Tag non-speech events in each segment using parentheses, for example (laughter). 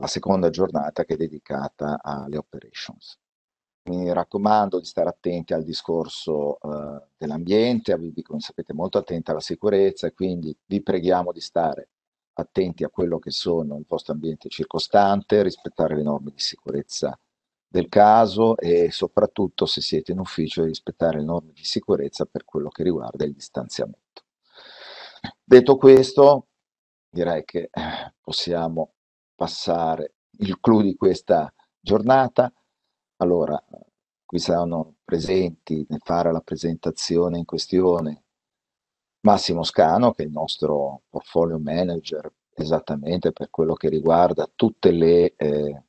la seconda giornata che è dedicata alle operations. Mi raccomando di stare attenti al discorso eh, dell'ambiente, vi come sapete, molto attenti alla sicurezza e quindi vi preghiamo di stare attenti a quello che sono il vostro ambiente circostante, rispettare le norme di sicurezza del caso e soprattutto se siete in ufficio rispettare le norme di sicurezza per quello che riguarda il distanziamento. Detto questo, direi che eh, possiamo passare il clou di questa giornata. Allora, qui saranno presenti nel fare la presentazione in questione Massimo Scano, che è il nostro portfolio manager esattamente per quello che riguarda tutti eh, eh,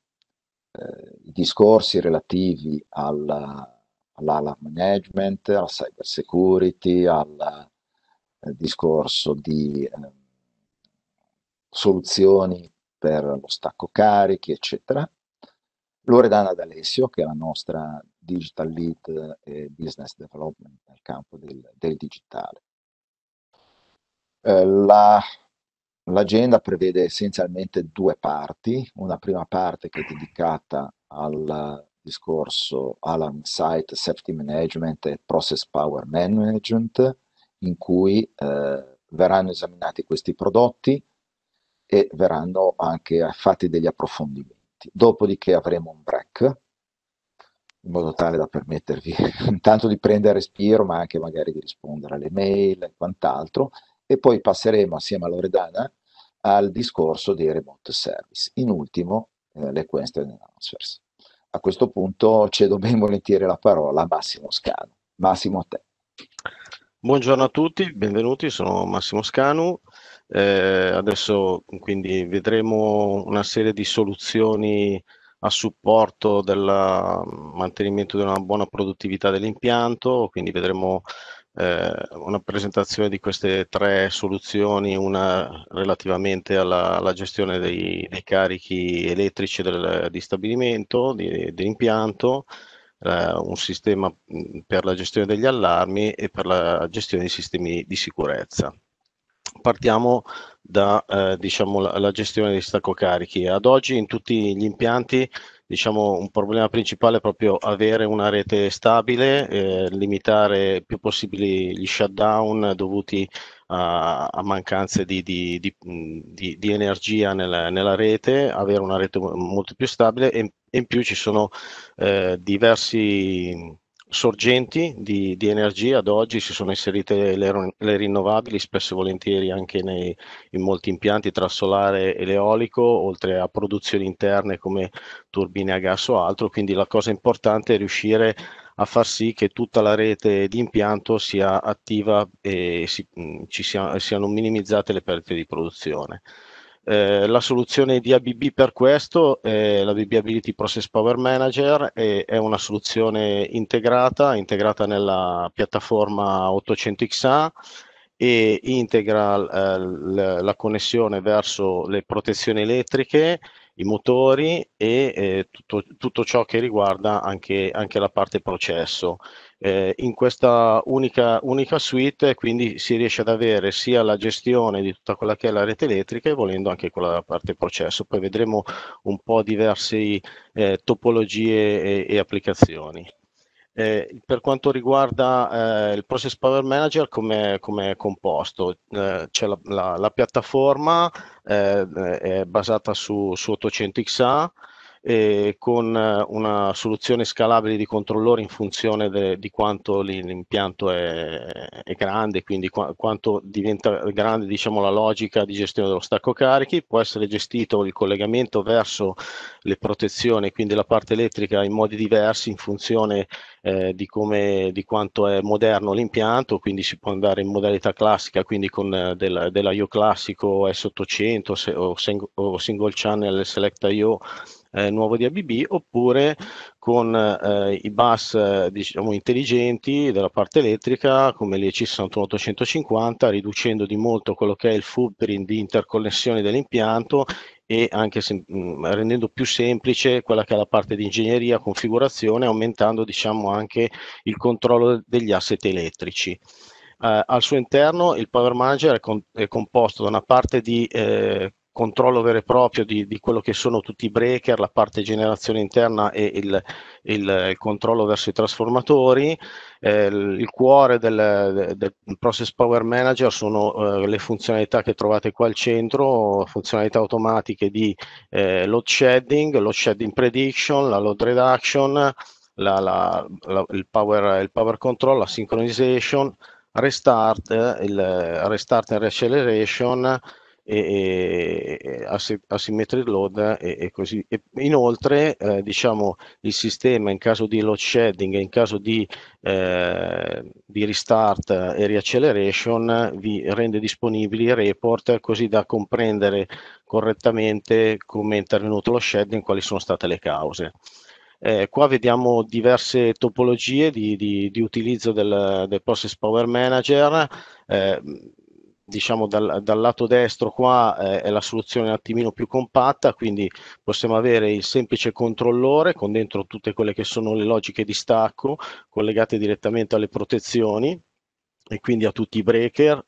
i discorsi relativi alla, all'ala management, alla cyber security, al eh, discorso di ehm, soluzioni per lo stacco carichi, eccetera. Loredana D'Alessio, che è la nostra digital lead e eh, business development nel campo del, del digitale. Eh, la, l'agenda prevede essenzialmente due parti, una prima parte che è dedicata al discorso Alarm Site Safety Management e Process Power Management, in cui eh, verranno esaminati questi prodotti, e verranno anche fatti degli approfondimenti. Dopodiché avremo un break in modo tale da permettervi (laughs) intanto di prendere respiro, ma anche magari di rispondere alle mail e quant'altro, e poi passeremo assieme a Loredana al discorso dei remote service. In ultimo, eh, le question and answers. A questo punto cedo ben volentieri la parola a Massimo Scano. Massimo, a te. Buongiorno a tutti, benvenuti, sono Massimo Scanu, eh, adesso quindi vedremo una serie di soluzioni a supporto del mantenimento di una buona produttività dell'impianto, quindi vedremo eh, una presentazione di queste tre soluzioni, una relativamente alla, alla gestione dei, dei, carichi elettrici del, di stabilimento, di, dell'impianto, eh, un sistema mm, per la gestione degli allarmi e per la gestione di sistemi di sicurezza partiamo dalla eh, diciamo, gestione dei staccocarichi. Ad oggi in tutti gli impianti diciamo, un problema principale è proprio avere una rete stabile, eh, limitare più possibile gli shutdown dovuti a, a mancanze di, di, di, di energia nella, nella, rete, avere una rete molto più stabile e, e in più ci sono eh, diversi sorgenti di, di, energia ad oggi si sono inserite le, le rinnovabili spesso e volentieri anche nei, in molti impianti tra solare e eolico oltre a produzioni interne come turbine a gas o altro quindi la cosa importante è riuscire a far sì che tutta la rete di impianto sia attiva e si, ci sia, siano minimizzate le perdite di produzione. Eh, la soluzione di ABB per questo è l'ABB Ability Process Power Manager, e, è una soluzione integrata, integrata nella piattaforma 800XA e integra eh, la connessione verso le protezioni elettriche, i motori e eh, tutto, tutto, ciò che riguarda anche, anche la parte processo eh, in questa unica, unica suite, quindi si riesce ad avere sia la gestione di tutta quella che è la rete elettrica e volendo anche quella della parte processo. Poi vedremo un po' diverse eh, topologie e, e applicazioni. Eh, per quanto riguarda eh, il Process Power Manager, come è composto? Eh, c'è la, la, la piattaforma eh, basata su, su 800XA, eh, con eh, una soluzione scalabile di controllore in funzione de, di quanto l'impianto è, è, grande, quindi qu- quanto diventa grande diciamo, la logica di gestione dello stacco carichi, può essere gestito il collegamento verso le protezioni, quindi la parte elettrica in modi diversi in funzione eh, di, come, di quanto è moderno l'impianto, quindi si può andare in modalità classica, quindi con eh, del, della classico S800 se, o, sing- o single channel select IO eh, nuovo di ABB oppure con eh, i bus eh, diciamo, intelligenti della parte elettrica come l'EC61850 riducendo di molto quello che è il footprint di interconnessione dell'impianto e anche se, mh, mm, rendendo più semplice quella che è la parte di ingegneria, configurazione, aumentando diciamo, anche il controllo degli asset elettrici. Eh, al suo interno il Power Manager è, con, è, composto da una parte di eh, controllo vero e proprio di, di, quello che sono tutti i breaker, la parte generazione interna e il, il, il controllo verso i trasformatori. Eh, il cuore del, del, Process Power Manager sono eh, le funzionalità che trovate qua al centro, funzionalità automatiche di eh, load shedding, load shedding prediction, la load reduction, la, la, la, il, power, il power control, la synchronization, restart, eh, il restart and reacceleration, e, e asymmetric load e, e così. E inoltre eh, diciamo, il sistema in caso di load shedding in caso di, eh, di restart e riacceleration vi rende disponibili i report così da comprendere correttamente come è intervenuto lo shedding, quali sono state le cause. Eh, qua vediamo diverse topologie di, di, di utilizzo del, del, Process Power Manager. Eh, diciamo dal, dal, lato destro qua eh, è la soluzione un attimino più compatta, quindi possiamo avere il semplice controllore con dentro tutte quelle che sono le logiche di stacco collegate direttamente alle protezioni e quindi a tutti i breaker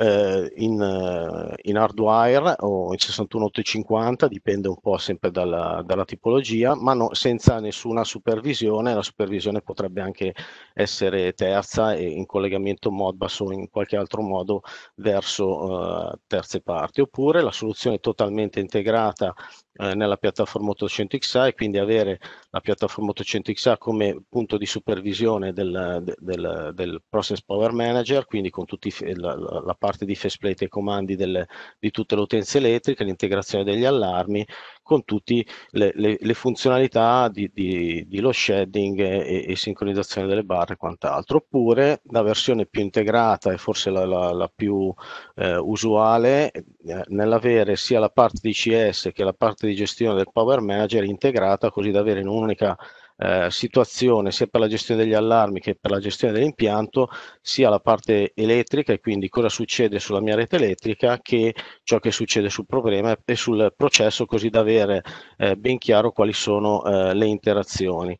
eh, in, eh, in, hardware o in 61850, dipende un po' sempre dalla, dalla tipologia, ma no, senza nessuna supervisione, la supervisione potrebbe anche essere terza e in collegamento Modbus o in qualche altro modo verso eh, terze parti, oppure la soluzione totalmente integrata eh, nella piattaforma 800XA e quindi avere la piattaforma 800XA come punto di supervisione del, del, del Process Power Manager, quindi con tutti, la, la, parte di faceplate e comandi delle, di tutte le utenze elettriche, l'integrazione degli allarmi con tutte le, le, le, funzionalità di, di, di load shedding e, e, sincronizzazione delle barre e quant'altro. Oppure la versione più integrata e forse la, la, la più eh, usuale eh, nell'avere sia la parte di CS che la parte di gestione del Power Manager integrata così da avere in un'unica eh, situazione sia per la gestione degli allarmi che per la gestione dell'impianto, sia la parte elettrica e quindi cosa succede sulla mia rete elettrica che ciò che succede sul problema e sul processo, così da avere eh, ben chiaro quali sono eh, le interazioni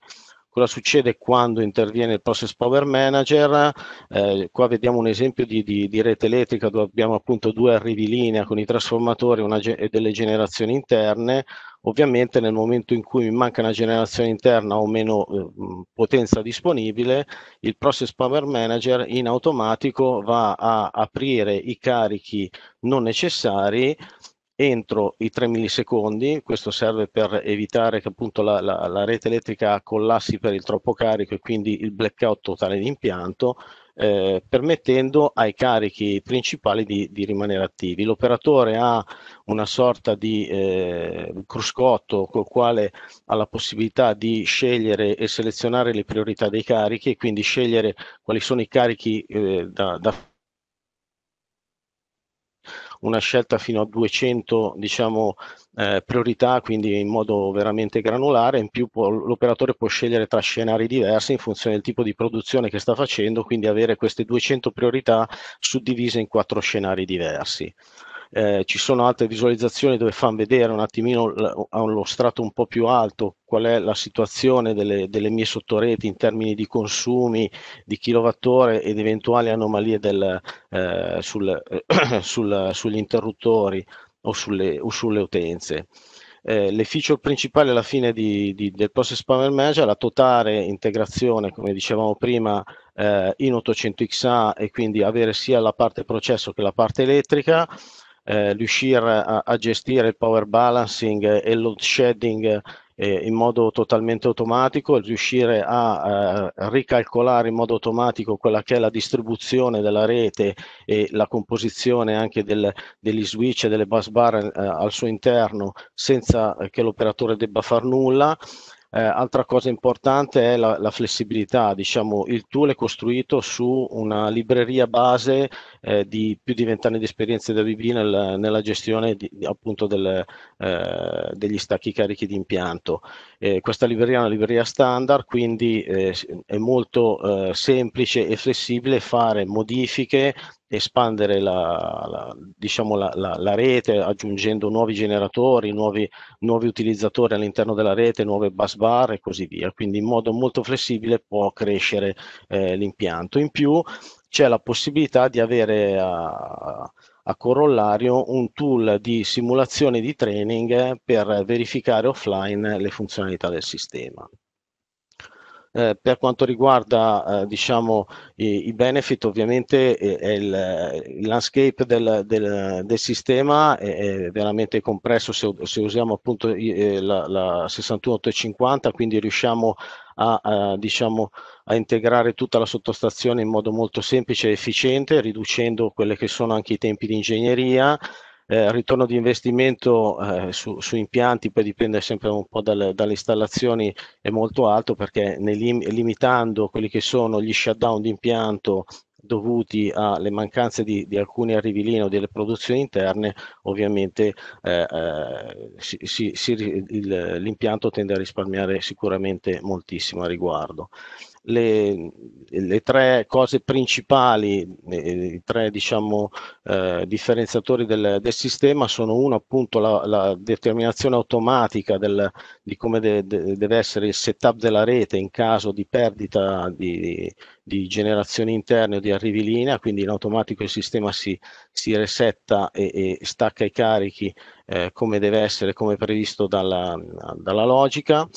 cosa succede quando interviene il process power manager eh, qua vediamo un esempio di, di, di, rete elettrica dove abbiamo appunto due arrivi linea con i trasformatori ge e delle generazioni interne Ovviamente nel momento in cui mi manca una generazione interna o meno eh, potenza disponibile, il Process Power Manager in automatico va a aprire i carichi non necessari entro i 3 millisecondi, questo serve per evitare che appunto la, la, la rete elettrica collassi per il troppo carico e quindi il blackout totale di impianto, eh, permettendo ai carichi principali di, di rimanere attivi. L'operatore ha una sorta di eh, cruscotto col quale ha la possibilità di scegliere e selezionare le priorità dei carichi e quindi scegliere quali sono i carichi eh, da, fare una scelta fino a 200 diciamo, eh, priorità, quindi in modo veramente granulare, in più l'operatore può scegliere tra scenari diversi in funzione del tipo di produzione che sta facendo, quindi avere queste 200 priorità suddivise in quattro scenari diversi eh, ci sono altre visualizzazioni dove fanno vedere un attimino l- allo strato un po' più alto qual è la situazione delle, delle mie sottoreti in termini di consumi di kilowattore ed eventuali anomalie del, eh, sul, eh, (clears throat) sul, sugli interruttori o sulle, o sulle utenze. Eh, le feature principali alla fine di, di, del Process Power Manager è la totale integrazione, come dicevamo prima, eh, in 800XA e quindi avere sia la parte processo che la parte elettrica, eh, riuscire a, a, gestire il power balancing e load shedding eh, in modo totalmente automatico, riuscire a, a eh, ricalcolare in modo automatico quella che è la distribuzione della rete e la composizione anche del, degli switch e delle bus bar eh, al suo interno senza che l'operatore debba far nulla eh, altra cosa importante è la, la, flessibilità, diciamo il tool è costruito su una libreria base eh, di più di vent'anni di esperienza da VB nel, nella gestione di, appunto del, eh, degli stacchi carichi di impianto. Eh, questa libreria è una libreria standard, quindi eh, è molto eh, semplice e flessibile fare modifiche espandere la, la, diciamo la, la, rete aggiungendo nuovi generatori, nuovi, nuovi utilizzatori all'interno della rete, nuove bus bar e così via. Quindi in modo molto flessibile può crescere eh, l'impianto. In più c'è la possibilità di avere a, a corollario un tool di simulazione di training per verificare offline le funzionalità del sistema. Eh, per quanto riguarda eh, diciamo, i, i, benefit, ovviamente eh, il, il, landscape del, del, del sistema è, è, veramente compresso se, se usiamo appunto eh, la, la 61850, quindi riusciamo a, a, diciamo, a, integrare tutta la sottostazione in modo molto semplice e efficiente, riducendo quelli che sono anche i tempi di ingegneria eh, ritorno di investimento eh, su, su, impianti, poi dipende sempre un po' dal, dalle installazioni, è molto alto perché lim- limitando quelli che sono gli shutdown di impianto dovuti alle mancanze di, di alcuni arrivi lì o delle produzioni interne, ovviamente eh, eh, si, si, si, il, l'impianto tende a risparmiare sicuramente moltissimo a riguardo le, le tre cose principali, eh, i tre diciamo, eh, differenziatori del, del, sistema sono uno appunto la, la determinazione automatica del, di come de, de, deve essere il setup della rete in caso di perdita di, di generazioni interne o di arrivi linea, quindi in automatico il sistema si, si resetta e, e stacca i carichi eh, come deve essere, come previsto dalla, dalla logica.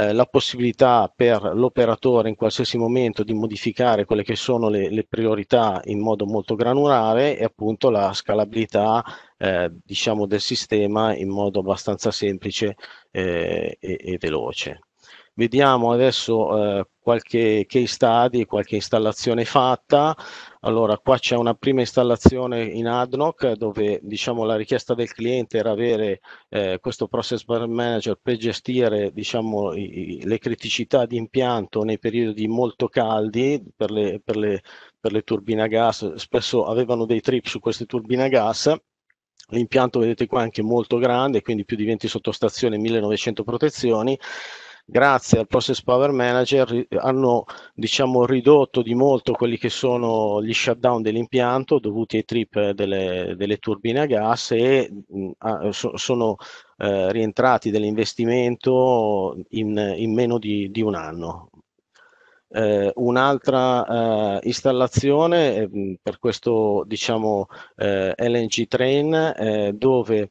Eh, la possibilità per l'operatore in qualsiasi momento di modificare quelle che sono le, le priorità in modo molto granulare e appunto la scalabilità eh, diciamo del sistema in modo abbastanza semplice eh, e, e veloce. Vediamo adesso eh, qualche case study, qualche installazione fatta. Allora, qua c'è una prima installazione in ADNOC dove diciamo, la richiesta del cliente era avere eh, questo process manager per gestire diciamo, i, le criticità di impianto nei periodi molto caldi per le, per le, per le turbine a gas. Spesso avevano dei trip su queste turbine a gas. L'impianto vedete qua anche molto grande, quindi più di 20 sottostazioni, e 1900 protezioni grazie al Process Power Manager hanno diciamo, ridotto di molto quelli che sono gli shutdown dell'impianto dovuti ai trip delle, delle turbine a gas e mh, so, sono eh, rientrati dell'investimento in, in, meno di, di un anno. Eh, un'altra eh, installazione eh, per questo diciamo eh, LNG train eh, dove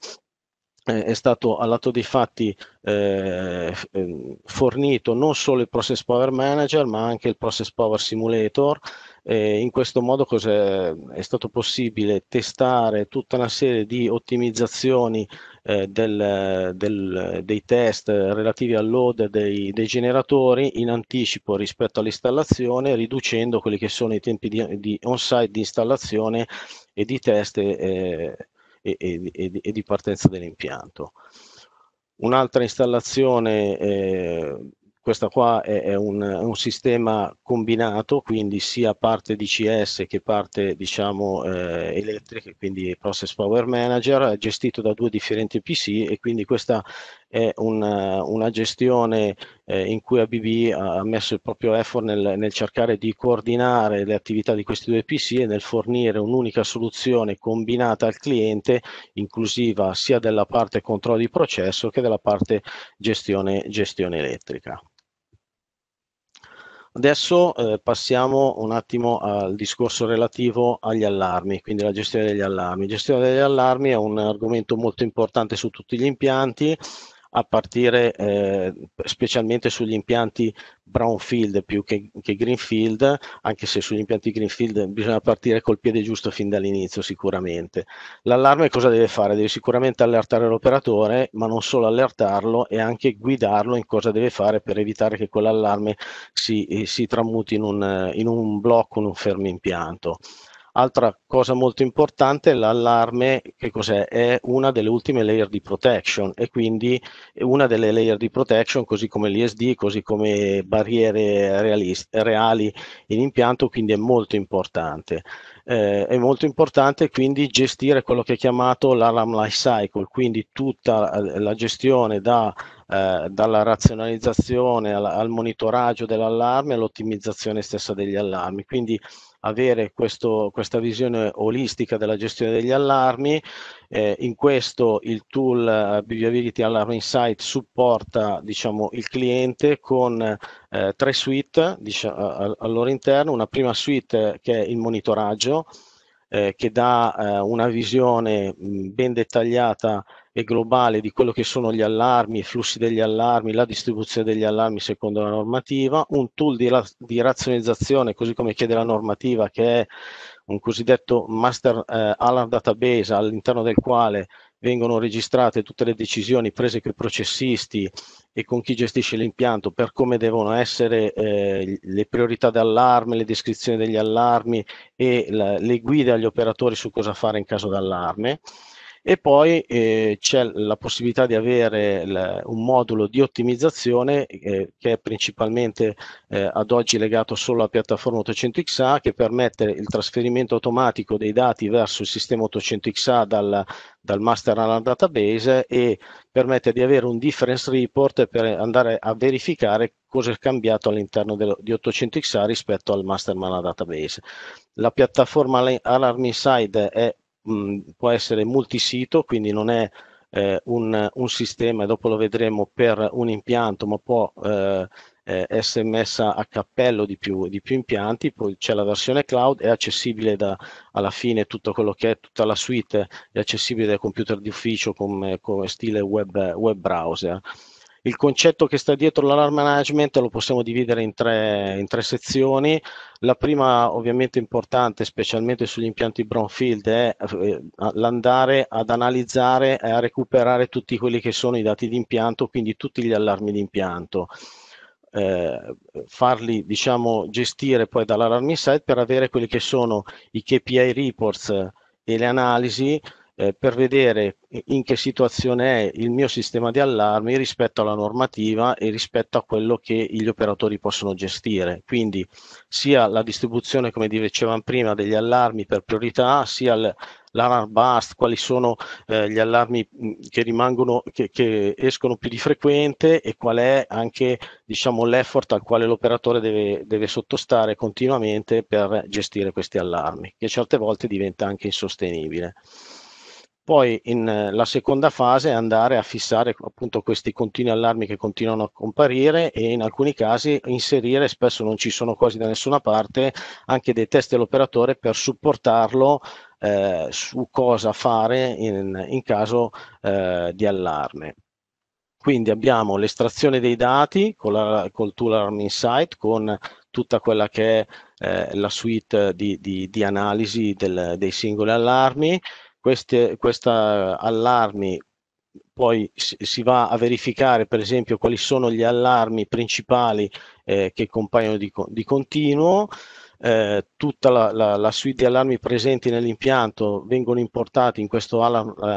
è stato all'atto dei fatti eh, eh, fornito non solo il Process Power Manager ma anche il Process Power Simulator. Eh, in questo modo è stato possibile testare tutta una serie di ottimizzazioni eh, del, del, dei test relativi al load dei, dei, generatori in anticipo rispetto all'installazione, riducendo quelli che sono i tempi di, di on-site di installazione e di test eh, e, e, e di partenza dell'impianto. Un'altra installazione, eh, questa qua è, è, un, è, un, sistema combinato, quindi sia parte DCS che parte diciamo, eh, elettrica, quindi Process Power Manager, gestito da due differenti PC e quindi questa è una, eh, una gestione eh, in cui ABB ha messo il proprio effort nel, nel, cercare di coordinare le attività di questi due PC e nel fornire un'unica soluzione combinata al cliente, inclusiva sia della parte controllo di processo che della parte gestione, gestione elettrica. Adesso eh, passiamo un attimo al discorso relativo agli allarmi, quindi la gestione degli allarmi. La gestione degli allarmi è un argomento molto importante su tutti gli impianti, a partire eh, specialmente sugli impianti brownfield più che, che, greenfield, anche se sugli impianti greenfield bisogna partire col piede giusto fin dall'inizio sicuramente. L'allarme cosa deve fare? Deve sicuramente allertare l'operatore, ma non solo allertarlo e anche guidarlo in cosa deve fare per evitare che quell'allarme si, eh, si tramuti in un, in un blocco, in un fermo impianto. Altra cosa molto importante, è l'allarme che cos'è? È una delle ultime layer di protection e quindi una delle layer di protection, così come l'ISD, così come barriere reali in impianto, quindi è molto importante. Eh, è molto importante quindi gestire quello che è chiamato l'alarm life cycle, quindi tutta la gestione da eh, dalla razionalizzazione al, al monitoraggio dell'allarme all'ottimizzazione stessa degli allarmi. Quindi avere questo, questa visione olistica della gestione degli allarmi. Eh, in questo il tool eh, Biviability Alarm Insight supporta diciamo, il cliente con eh, tre suite diciamo, al loro interno, una prima suite eh, che è il monitoraggio, eh, che dà eh, una visione mh, ben dettagliata e globale di quello che sono gli allarmi, i flussi degli allarmi, la distribuzione degli allarmi secondo la normativa, un tool di, di razionalizzazione, così come chiede la normativa, che è un cosiddetto master eh, alarm database all'interno del quale vengono registrate tutte le decisioni prese con i processisti e con chi gestisce l'impianto per come devono essere eh, le priorità d'allarme, le descrizioni degli allarmi e la, le guide agli operatori su cosa fare in caso d'allarme e poi eh, c'è la possibilità di avere l- un modulo di ottimizzazione eh, che è principalmente eh, ad oggi legato solo alla piattaforma 800XA che permette il trasferimento automatico dei dati verso il sistema 800XA dal, dal master alla database e permette di avere un difference report per andare a verificare cosa è cambiato all'interno di 800XA rispetto al master alla database. La Alarm Inside è può essere multisito, quindi non è eh, un, un, sistema, dopo lo vedremo, per un impianto, ma può eh, eh, essere messa a cappello di più, di più impianti, poi c'è la versione cloud, è accessibile da, alla fine tutto quello che è tutta la suite, è accessibile dai computer di ufficio come, come stile web, web browser. Il concetto che sta dietro l'alarm management lo possiamo dividere in tre, in tre sezioni. La prima ovviamente importante, specialmente sugli impianti brownfield, è eh, l'andare ad analizzare e a recuperare tutti quelli che sono i dati di impianto, quindi tutti gli allarmi di impianto. Eh, farli diciamo gestire poi dall'alarm site per avere quelli che sono i KPI reports eh, e le analisi eh, per vedere in che situazione è il mio sistema di allarmi rispetto alla normativa e rispetto a quello che gli operatori possono gestire. Quindi sia la distribuzione, come dicevamo prima, degli allarmi per priorità, sia il, l'alarm bust, quali sono eh, gli allarmi mm, che rimangono, che, che, escono più di frequente e qual è anche diciamo, l'effort al quale l'operatore deve, deve, sottostare continuamente per gestire questi allarmi, che certe volte diventa anche insostenibile. Poi in eh, la seconda fase andare a fissare appunto questi continui allarmi che continuano a comparire e in alcuni casi inserire, spesso non ci sono quasi da nessuna parte, anche dei test dell'operatore per supportarlo eh, su cosa fare in, in caso eh, di allarme. Quindi abbiamo l'estrazione dei dati con la, col tool Alarm Insight, con tutta quella che è eh, la suite di, di, di analisi del, dei singoli allarmi, questi allarmi poi si va a verificare per esempio quali sono gli allarmi principali eh, che compaiono di, di continuo, eh, tutta la, la, la, suite di allarmi presenti nell'impianto vengono importati in questo alarm uh,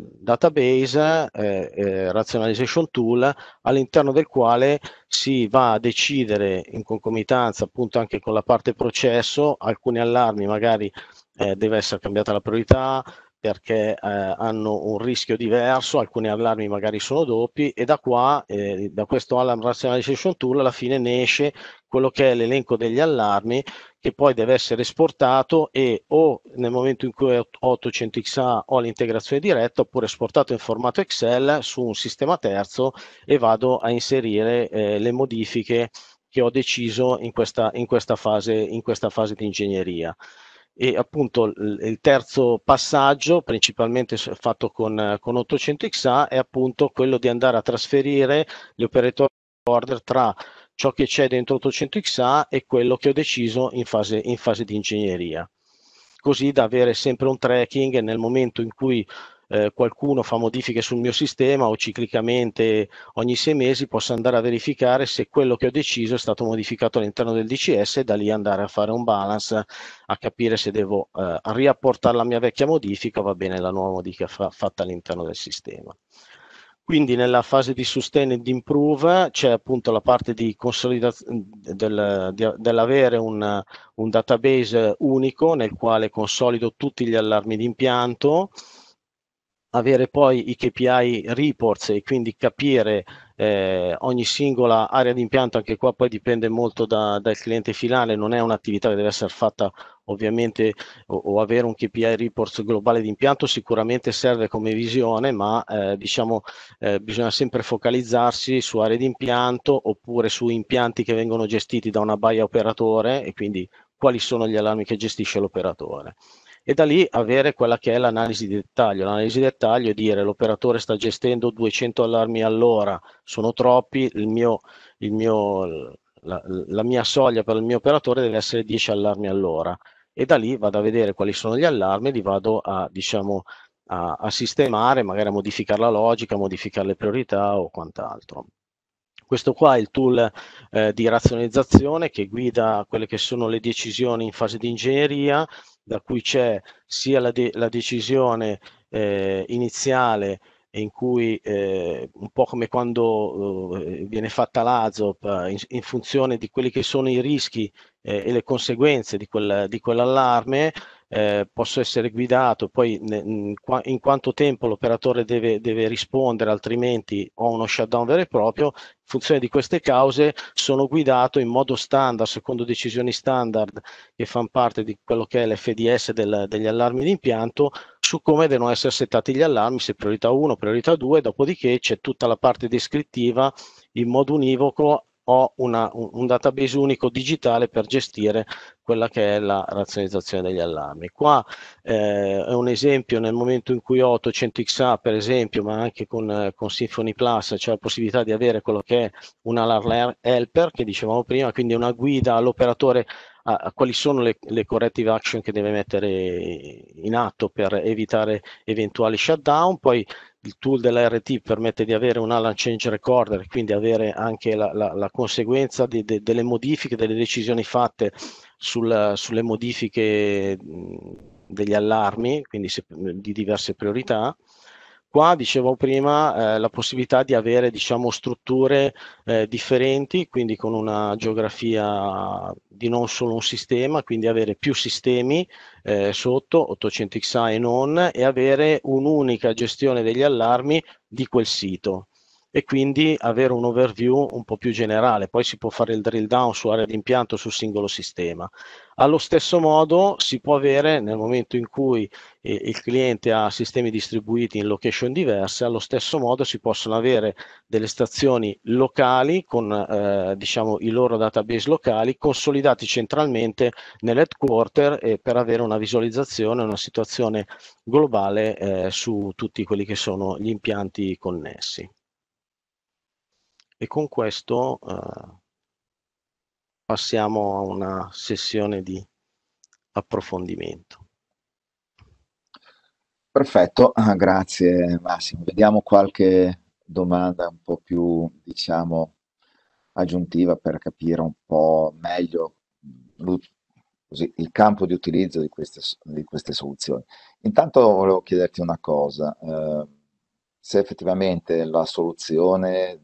eh, database, eh, eh, razionalization tool, all'interno del quale si va a decidere in concomitanza appunto anche con la parte processo, alcuni allarmi magari eh, deve essere cambiata la priorità, perché eh, hanno un rischio diverso, alcuni allarmi magari sono doppi e da qua, eh, da questo alarm rationalization tool alla fine ne esce quello che è l'elenco degli allarmi che poi deve essere esportato e o nel momento in cui ho 800XA ho l'integrazione diretta oppure esportato in formato Excel su un sistema terzo e vado a inserire eh, le modifiche che ho deciso in questa, in questa, fase, in questa fase di ingegneria e appunto il terzo passaggio, principalmente fatto con, con 800XA, è appunto quello di andare a trasferire gli operatori order tra ciò che c'è dentro 800XA e quello che ho deciso in fase, in fase di ingegneria, così da avere sempre un tracking nel momento in cui eh, qualcuno fa modifiche sul mio sistema o ciclicamente ogni sei mesi posso andare a verificare se quello che ho deciso è stato modificato all'interno del DCS e da lì andare a fare un balance a capire se devo eh, riapportare la mia vecchia modifica o va bene la nuova modifica fa fatta all'interno del sistema. Quindi nella fase di sustain e di improve c'è appunto la parte di consolidazione del, dell'avere un, un, database unico nel quale consolido tutti gli allarmi d'impianto, avere poi i KPI reports e quindi capire eh, ogni singola area di impianto, anche qua poi dipende molto da, dal cliente finale, non è un'attività che deve essere fatta ovviamente o, o avere un KPI reports globale di impianto sicuramente serve come visione, ma eh, diciamo eh, bisogna sempre focalizzarsi su aree di impianto oppure su impianti che vengono gestiti da una baia operatore e quindi quali sono gli allarmi che gestisce l'operatore e da lì avere quella che è l'analisi di dettaglio. L'analisi di dettaglio è dire l'operatore sta gestendo 200 allarmi all'ora, sono troppi, il mio, il mio, la, la mia soglia per il mio operatore deve essere 10 allarmi all'ora e da lì vado a vedere quali sono gli allarmi e li vado a, diciamo, a, a, sistemare, magari a modificare la logica, a modificare le priorità o quant'altro. Questo qua è il tool eh, di razionalizzazione che guida quelle che sono le decisioni in fase di ingegneria da cui c'è sia la, de la decisione eh, iniziale in cui eh, un po' come quando eh, viene fatta l'AZOP eh, in, in, funzione di quelli che sono i rischi eh, e le conseguenze di, quel, di quell'allarme eh, posso essere guidato, poi in quanto tempo l'operatore deve, deve, rispondere, altrimenti ho uno shutdown vero e proprio. In funzione di queste cause sono guidato in modo standard, secondo decisioni standard che fanno parte di quello che è l'FDS del, degli allarmi d'impianto, su come devono essere settati gli allarmi, se priorità 1, priorità 2, dopodiché c'è tutta la parte descrittiva in modo univoco ho una, un database unico digitale per gestire quella che è la razionalizzazione degli allarmi. Qua eh, è un esempio nel momento in cui ho 800XA per esempio, ma anche con, con Symfony Plus c'è la possibilità di avere quello che è un alarm helper che dicevamo prima, quindi una guida all'operatore a, quali sono le, le, corrective action che deve mettere in atto per evitare eventuali shutdown. Poi il tool dell'RT permette di avere un Alan Change Recorder, quindi avere anche la, la, la conseguenza di, de, delle modifiche, delle decisioni fatte sul, sulle modifiche degli allarmi, quindi se, di diverse priorità. Qua dicevo prima eh, la possibilità di avere diciamo, strutture eh, differenti, quindi con una geografia di non solo un sistema, quindi avere più sistemi eh, sotto 800XA e non, e avere un'unica gestione degli allarmi di quel sito e quindi avere un overview un po' più generale. Poi si può fare il drill down su area di impianto sul singolo sistema. Allo stesso modo si può avere nel momento in cui eh, il cliente ha sistemi distribuiti in location diverse, allo stesso modo si possono avere delle stazioni locali con eh, diciamo, i loro database locali consolidati centralmente nell'headquarter eh, per avere una visualizzazione, una situazione globale eh, su tutti quelli che sono gli impianti connessi e con questo eh, passiamo a una sessione di approfondimento. Perfetto, ah, grazie Massimo. Vediamo qualche domanda un po' più, diciamo, aggiuntiva per capire un po' meglio mm, così, il campo di utilizzo di queste, di queste, soluzioni. Intanto volevo chiederti una cosa, eh, se effettivamente la soluzione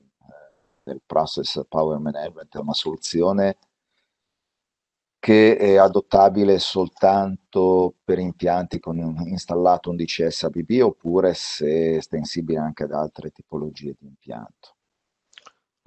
del Process Power Management è una soluzione che è adottabile soltanto per impianti con installato un DCS ABB oppure se estensibile anche ad altre tipologie di impianto.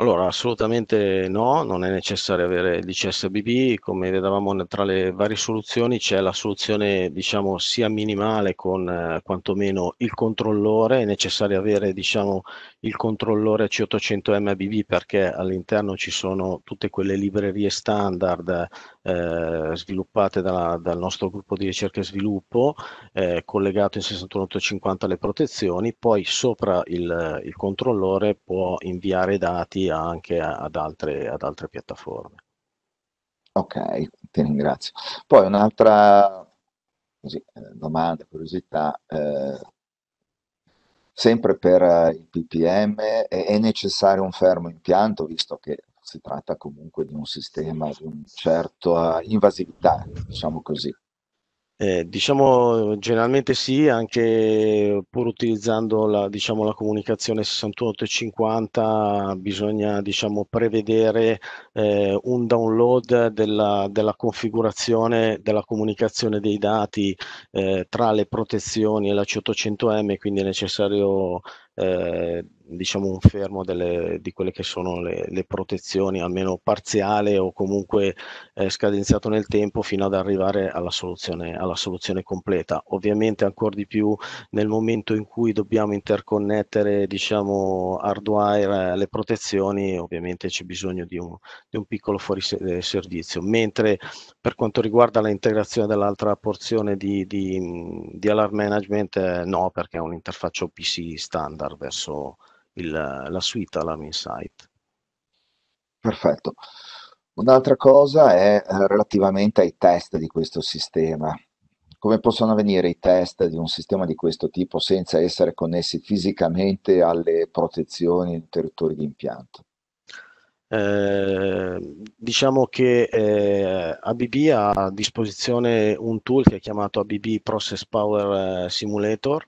Allora, assolutamente no, non è necessario avere il DCSBB, come vedevamo tra le varie soluzioni c'è la soluzione diciamo sia minimale con eh, quantomeno il controllore, è necessario avere diciamo il controllore C800MBB perché all'interno ci sono tutte quelle librerie standard eh, sviluppate da, dal nostro gruppo di ricerca e sviluppo eh, collegato in 61850 alle protezioni, poi sopra il, il controllore può inviare dati sia anche ad altre, ad altre piattaforme. Ok, ti ringrazio. Poi un'altra così, eh, domanda, curiosità, eh, sempre per eh, il PPM, è, è, necessario un fermo impianto visto che si tratta comunque di un sistema di una certa eh, invasività, diciamo così. Eh, diciamo generalmente sì, anche pur utilizzando la, diciamo, la comunicazione 68 e 50 bisogna diciamo, prevedere eh, un download della, della, configurazione della comunicazione dei dati eh, tra le protezioni e la C800M, quindi è necessario eh, diciamo, un fermo delle, di quelle che sono le, le, protezioni, almeno parziale o comunque eh, scadenzato nel tempo fino ad arrivare alla soluzione, alla soluzione completa. Ovviamente ancora di più nel momento in cui dobbiamo interconnettere diciamo, hardware eh, le protezioni, ovviamente c'è bisogno di un, di un piccolo fuoriservizio. Eh, Mentre per quanto riguarda l'integrazione dell'altra porzione di, di, di alarm management, eh, no, perché è un'interfaccia OPC standard verso il, la suite Alarm Insight. Perfetto. Un'altra cosa è eh, relativamente ai test di questo sistema. Come possono avvenire i test di un sistema di questo tipo senza essere connessi fisicamente alle protezioni territori di impianto? Eh, diciamo che eh, ABB ha a disposizione un tool che è chiamato ABB Process Power eh, Simulator,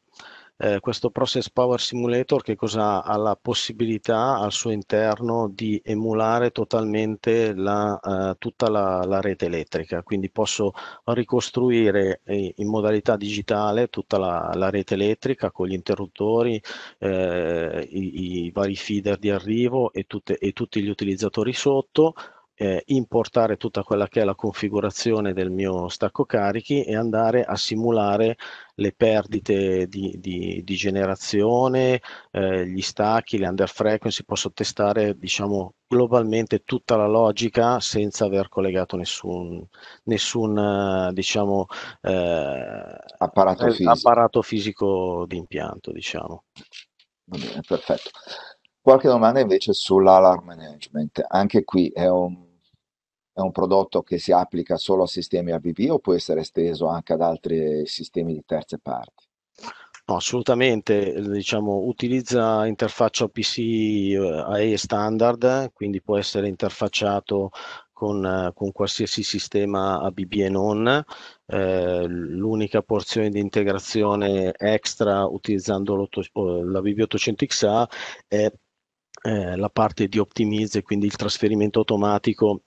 eh, questo Process Power Simulator che cosa ha la possibilità al suo interno di emulare totalmente la, eh, tutta la, la, rete elettrica, quindi posso ricostruire in modalità digitale tutta la, la rete elettrica con gli interruttori, eh, i, i, vari feeder di arrivo e, tutte, e tutti gli utilizzatori sotto, eh, importare tutta quella che è la configurazione del mio stacco carichi e andare a simulare le perdite di, di, di generazione, eh, gli stacchi, le under frequency, posso testare diciamo, globalmente tutta la logica senza aver collegato nessun, nessun diciamo, eh, apparato, eh, fisico. apparato, fisico. di impianto. Diciamo. Va bene, perfetto. Qualche domanda invece sull'alarm management. Anche qui è un è un prodotto che si applica solo a sistemi ABB o può essere esteso anche ad altri sistemi di terze parti? No, assolutamente, diciamo, utilizza interfaccia OPC eh, AE standard, quindi può essere interfacciato con, eh, con qualsiasi sistema ABB e non. Eh, l'unica porzione di integrazione extra utilizzando eh, l'ABB 800XA è eh, la parte di Optimize, quindi il trasferimento automatico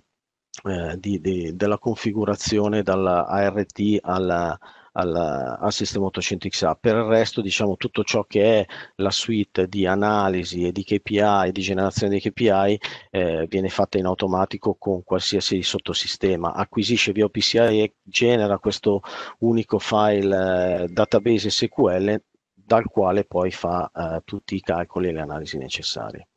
eh, di, di, della configurazione dall'ART alla, alla, al sistema 800 XA. Per il resto, diciamo, tutto ciò che è la suite di analisi e di KPI e di generazione dei KPI eh, viene fatta in automatico con qualsiasi sottosistema. Acquisisce via OPCI e genera questo unico file eh, database SQL dal quale poi fa eh, tutti i calcoli e le analisi necessarie.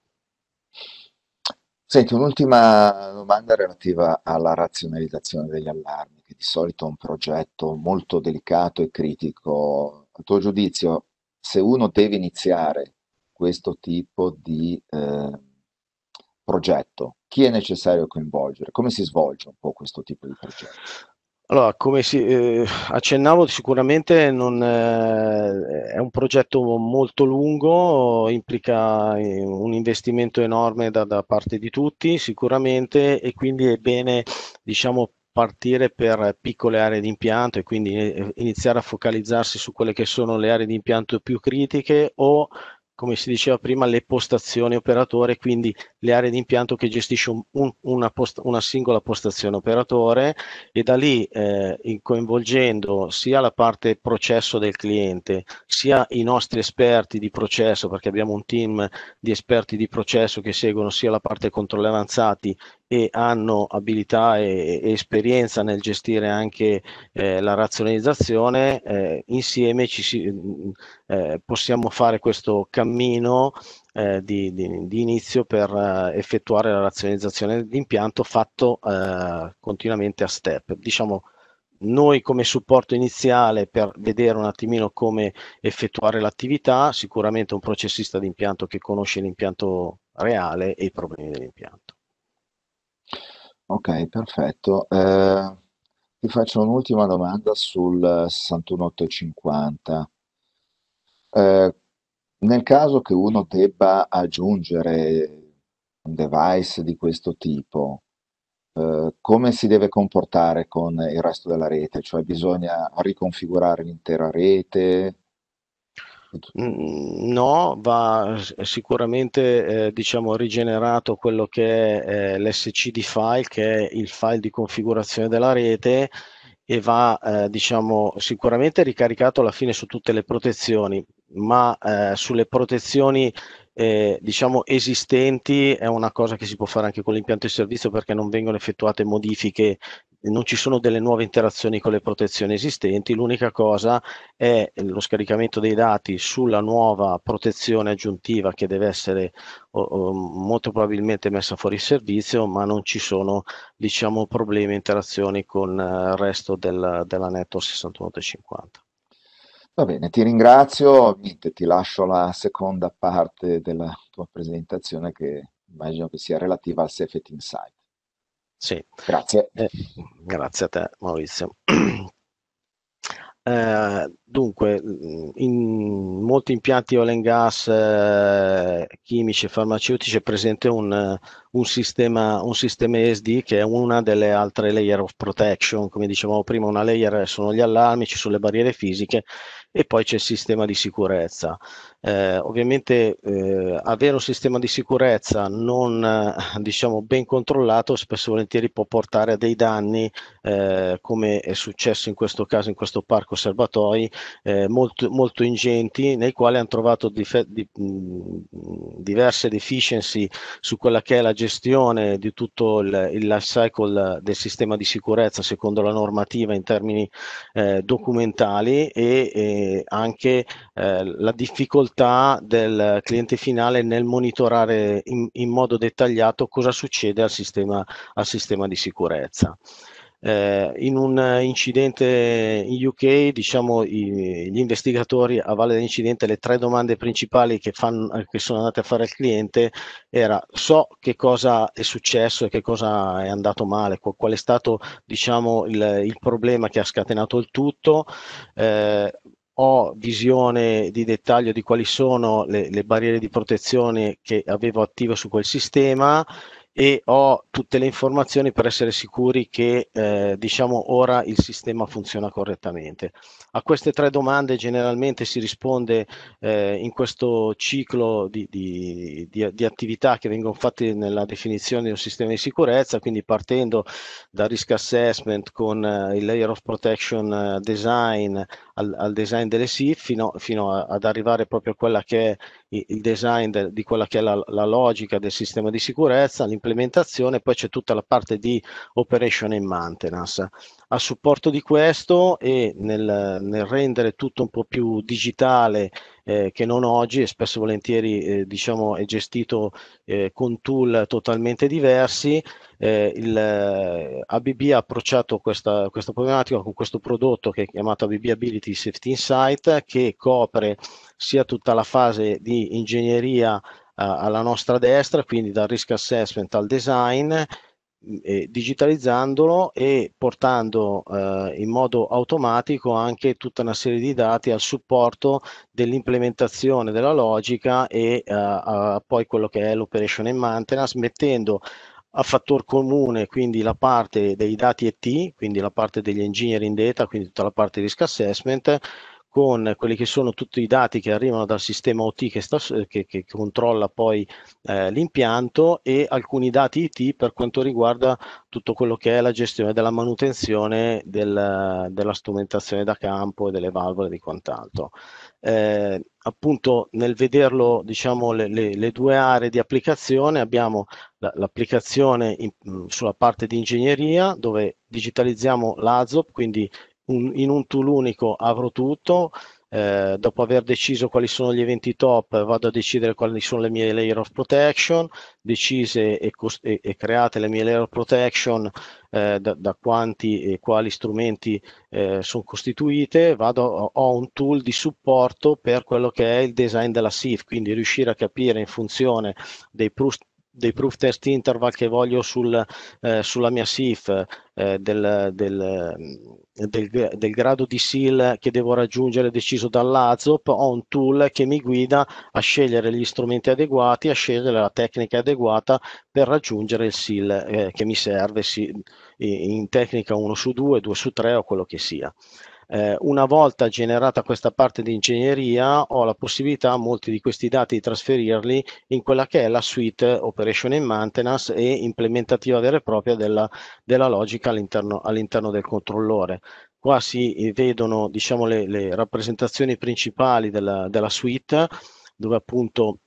Senti, un'ultima domanda relativa alla razionalizzazione degli allarmi, che di solito è un progetto molto delicato e critico. A tuo giudizio, se uno deve iniziare questo tipo di eh, progetto, chi è necessario coinvolgere? Come si svolge un po' questo tipo di progetto? Allora, come si, eh, accennavo, sicuramente non, eh, è un progetto molto lungo, implica eh, un investimento enorme da, da, parte di tutti, sicuramente, e quindi è bene, diciamo, partire per piccole aree di impianto e quindi eh, iniziare a focalizzarsi su quelle che sono le aree di impianto più critiche o come si diceva prima, le postazioni operatore, quindi le aree di impianto che gestisce un, una, post, una, singola postazione operatore e da lì eh, coinvolgendo sia la parte processo del cliente, sia i nostri esperti di processo, perché abbiamo un team di esperti di processo che seguono sia la parte controlli avanzati e hanno abilità e, e esperienza nel gestire anche eh, la razionalizzazione, eh, insieme si, mm, mm, eh, possiamo fare questo cammino eh, di, di, di, inizio per eh, effettuare la razionalizzazione dell'impianto fatto eh, continuamente a step. Diciamo, noi come supporto iniziale per vedere un attimino come effettuare l'attività, sicuramente un processista di impianto che conosce l'impianto reale e i problemi dell'impianto. Ok, perfetto. Ehm, ti faccio un'ultima domanda sul 61 850. Eh, nel caso che uno debba aggiungere un device di questo tipo, ehm, come si deve comportare con il resto della rete? Cioè bisogna riconfigurare l'intera rete? Mm, no, va sicuramente eh, diciamo, rigenerato quello che è eh, l'SCD file, che è il file di configurazione della rete e va eh, diciamo, sicuramente ricaricato alla fine su tutte le protezioni, ma eh, sulle protezioni eh, diciamo esistenti è una cosa che si può fare anche con l'impianto di servizio perché non vengono effettuate modifiche non ci sono delle nuove interazioni con le protezioni esistenti, l'unica cosa è lo scaricamento dei dati sulla nuova protezione aggiuntiva che deve essere o, o, molto probabilmente messa fuori servizio, ma non ci sono diciamo, problemi interazioni con eh, il resto del, della network 6150. Va bene, ti ringrazio, niente, ti lascio la seconda parte della tua presentazione che immagino che sia relativa al Safety Insight. Sì. Grazie. Eh, grazie a te Maurizio. (clears throat) Eh, Dunque, mm, in molti impianti oil and gas eh, chimici e farmaceutici è presente un, eh, un, sistema, un sistema ESD che è una delle altre layer of protection, come dicevamo prima, una layer sono gli allarmi, ci sono le barriere fisiche e poi c'è il sistema di sicurezza. Eh, ovviamente eh, avere un sistema di sicurezza non eh, diciamo, ben controllato spesso e volentieri può portare a dei danni, eh, come è successo in questo caso in questo parco osservatori, eh, molto, molto, ingenti nei quali hanno trovato dife- di, mh, diverse deficiency su quella che è la gestione di tutto il, il life cycle del sistema di sicurezza secondo la normativa in termini eh, documentali e, e anche eh, la difficoltà del cliente finale nel monitorare in, in modo dettagliato cosa succede al sistema, al sistema di sicurezza. Eh, in un incidente in UK, diciamo, i, gli investigatori a valle dell'incidente, le tre domande principali che, fanno, che sono andate a fare al cliente era so che cosa è successo e che cosa è andato male, qual, qual è stato diciamo, il, il, problema che ha scatenato il tutto. Eh, ho visione di dettaglio di quali sono le, le barriere di protezione che avevo attive su quel sistema, e ho tutte le informazioni per essere sicuri che eh, diciamo ora il sistema funziona correttamente. A queste tre domande generalmente si risponde eh, in questo ciclo di, di, di, di, attività che vengono fatte nella definizione di un sistema di sicurezza, quindi partendo dal risk assessment con eh, il layer of protection eh, design al, al, design delle SIF fino, fino a, ad arrivare proprio a quella che è il design de, di quella che è la, la, logica del sistema di sicurezza, l'implementazione, poi c'è tutta la parte di operation and maintenance a supporto di questo e nel, nel rendere tutto un po' più digitale eh, che non oggi e spesso e volentieri eh, diciamo, è gestito eh, con tool totalmente diversi. Eh, il, eh, ABB ha approcciato questa, questa problematica con questo prodotto che è chiamato ABB Ability Safety Insight che copre sia tutta la fase di ingegneria eh, alla nostra destra, quindi dal risk assessment al design digitalizzandolo e portando eh, in modo automatico anche tutta una serie di dati al supporto dell'implementazione della logica e eh, poi quello che è l'operation and maintenance, mettendo a fattor comune quindi la parte dei dati ET, quindi la parte degli engineering data, quindi tutta la parte di risk assessment, con quelli che sono tutti i dati che arrivano dal sistema OT che, sta, che, che controlla poi eh, l'impianto e alcuni dati IT per quanto riguarda tutto quello che è la gestione della manutenzione del, della strumentazione da campo e delle valvole e di quant'altro. Eh, appunto nel vederlo diciamo le, le, le, due aree di applicazione abbiamo l'applicazione sulla parte di ingegneria dove digitalizziamo l'AZOP quindi un, in un tool unico avrò tutto, eh, dopo aver deciso quali sono gli eventi top vado a decidere quali sono le mie layer of protection, decise e, cost- e, e create le mie layer of protection eh, da, da, quanti e quali strumenti eh, sono costituite, vado, ho un tool di supporto per quello che è il design della SIF, quindi riuscire a capire in funzione dei, prus- dei proof test interval che voglio sul, eh, sulla mia SIF, eh, del, del, del, del, grado di SIL che devo raggiungere deciso dall'AZOP, ho un tool che mi guida a scegliere gli strumenti adeguati, a scegliere la tecnica adeguata per raggiungere il SIL eh, che mi serve, si, in tecnica 1 su 2, 2 su 3 o quello che sia. Eh, una volta generata questa parte di ingegneria ho la possibilità, molti di questi dati, di trasferirli in quella che è la suite Operation and Maintenance e implementativa vera e propria della, della logica all'interno, all'interno del controllore qua si eh, vedono diciamo, le, le, rappresentazioni principali della, della suite, dove appunto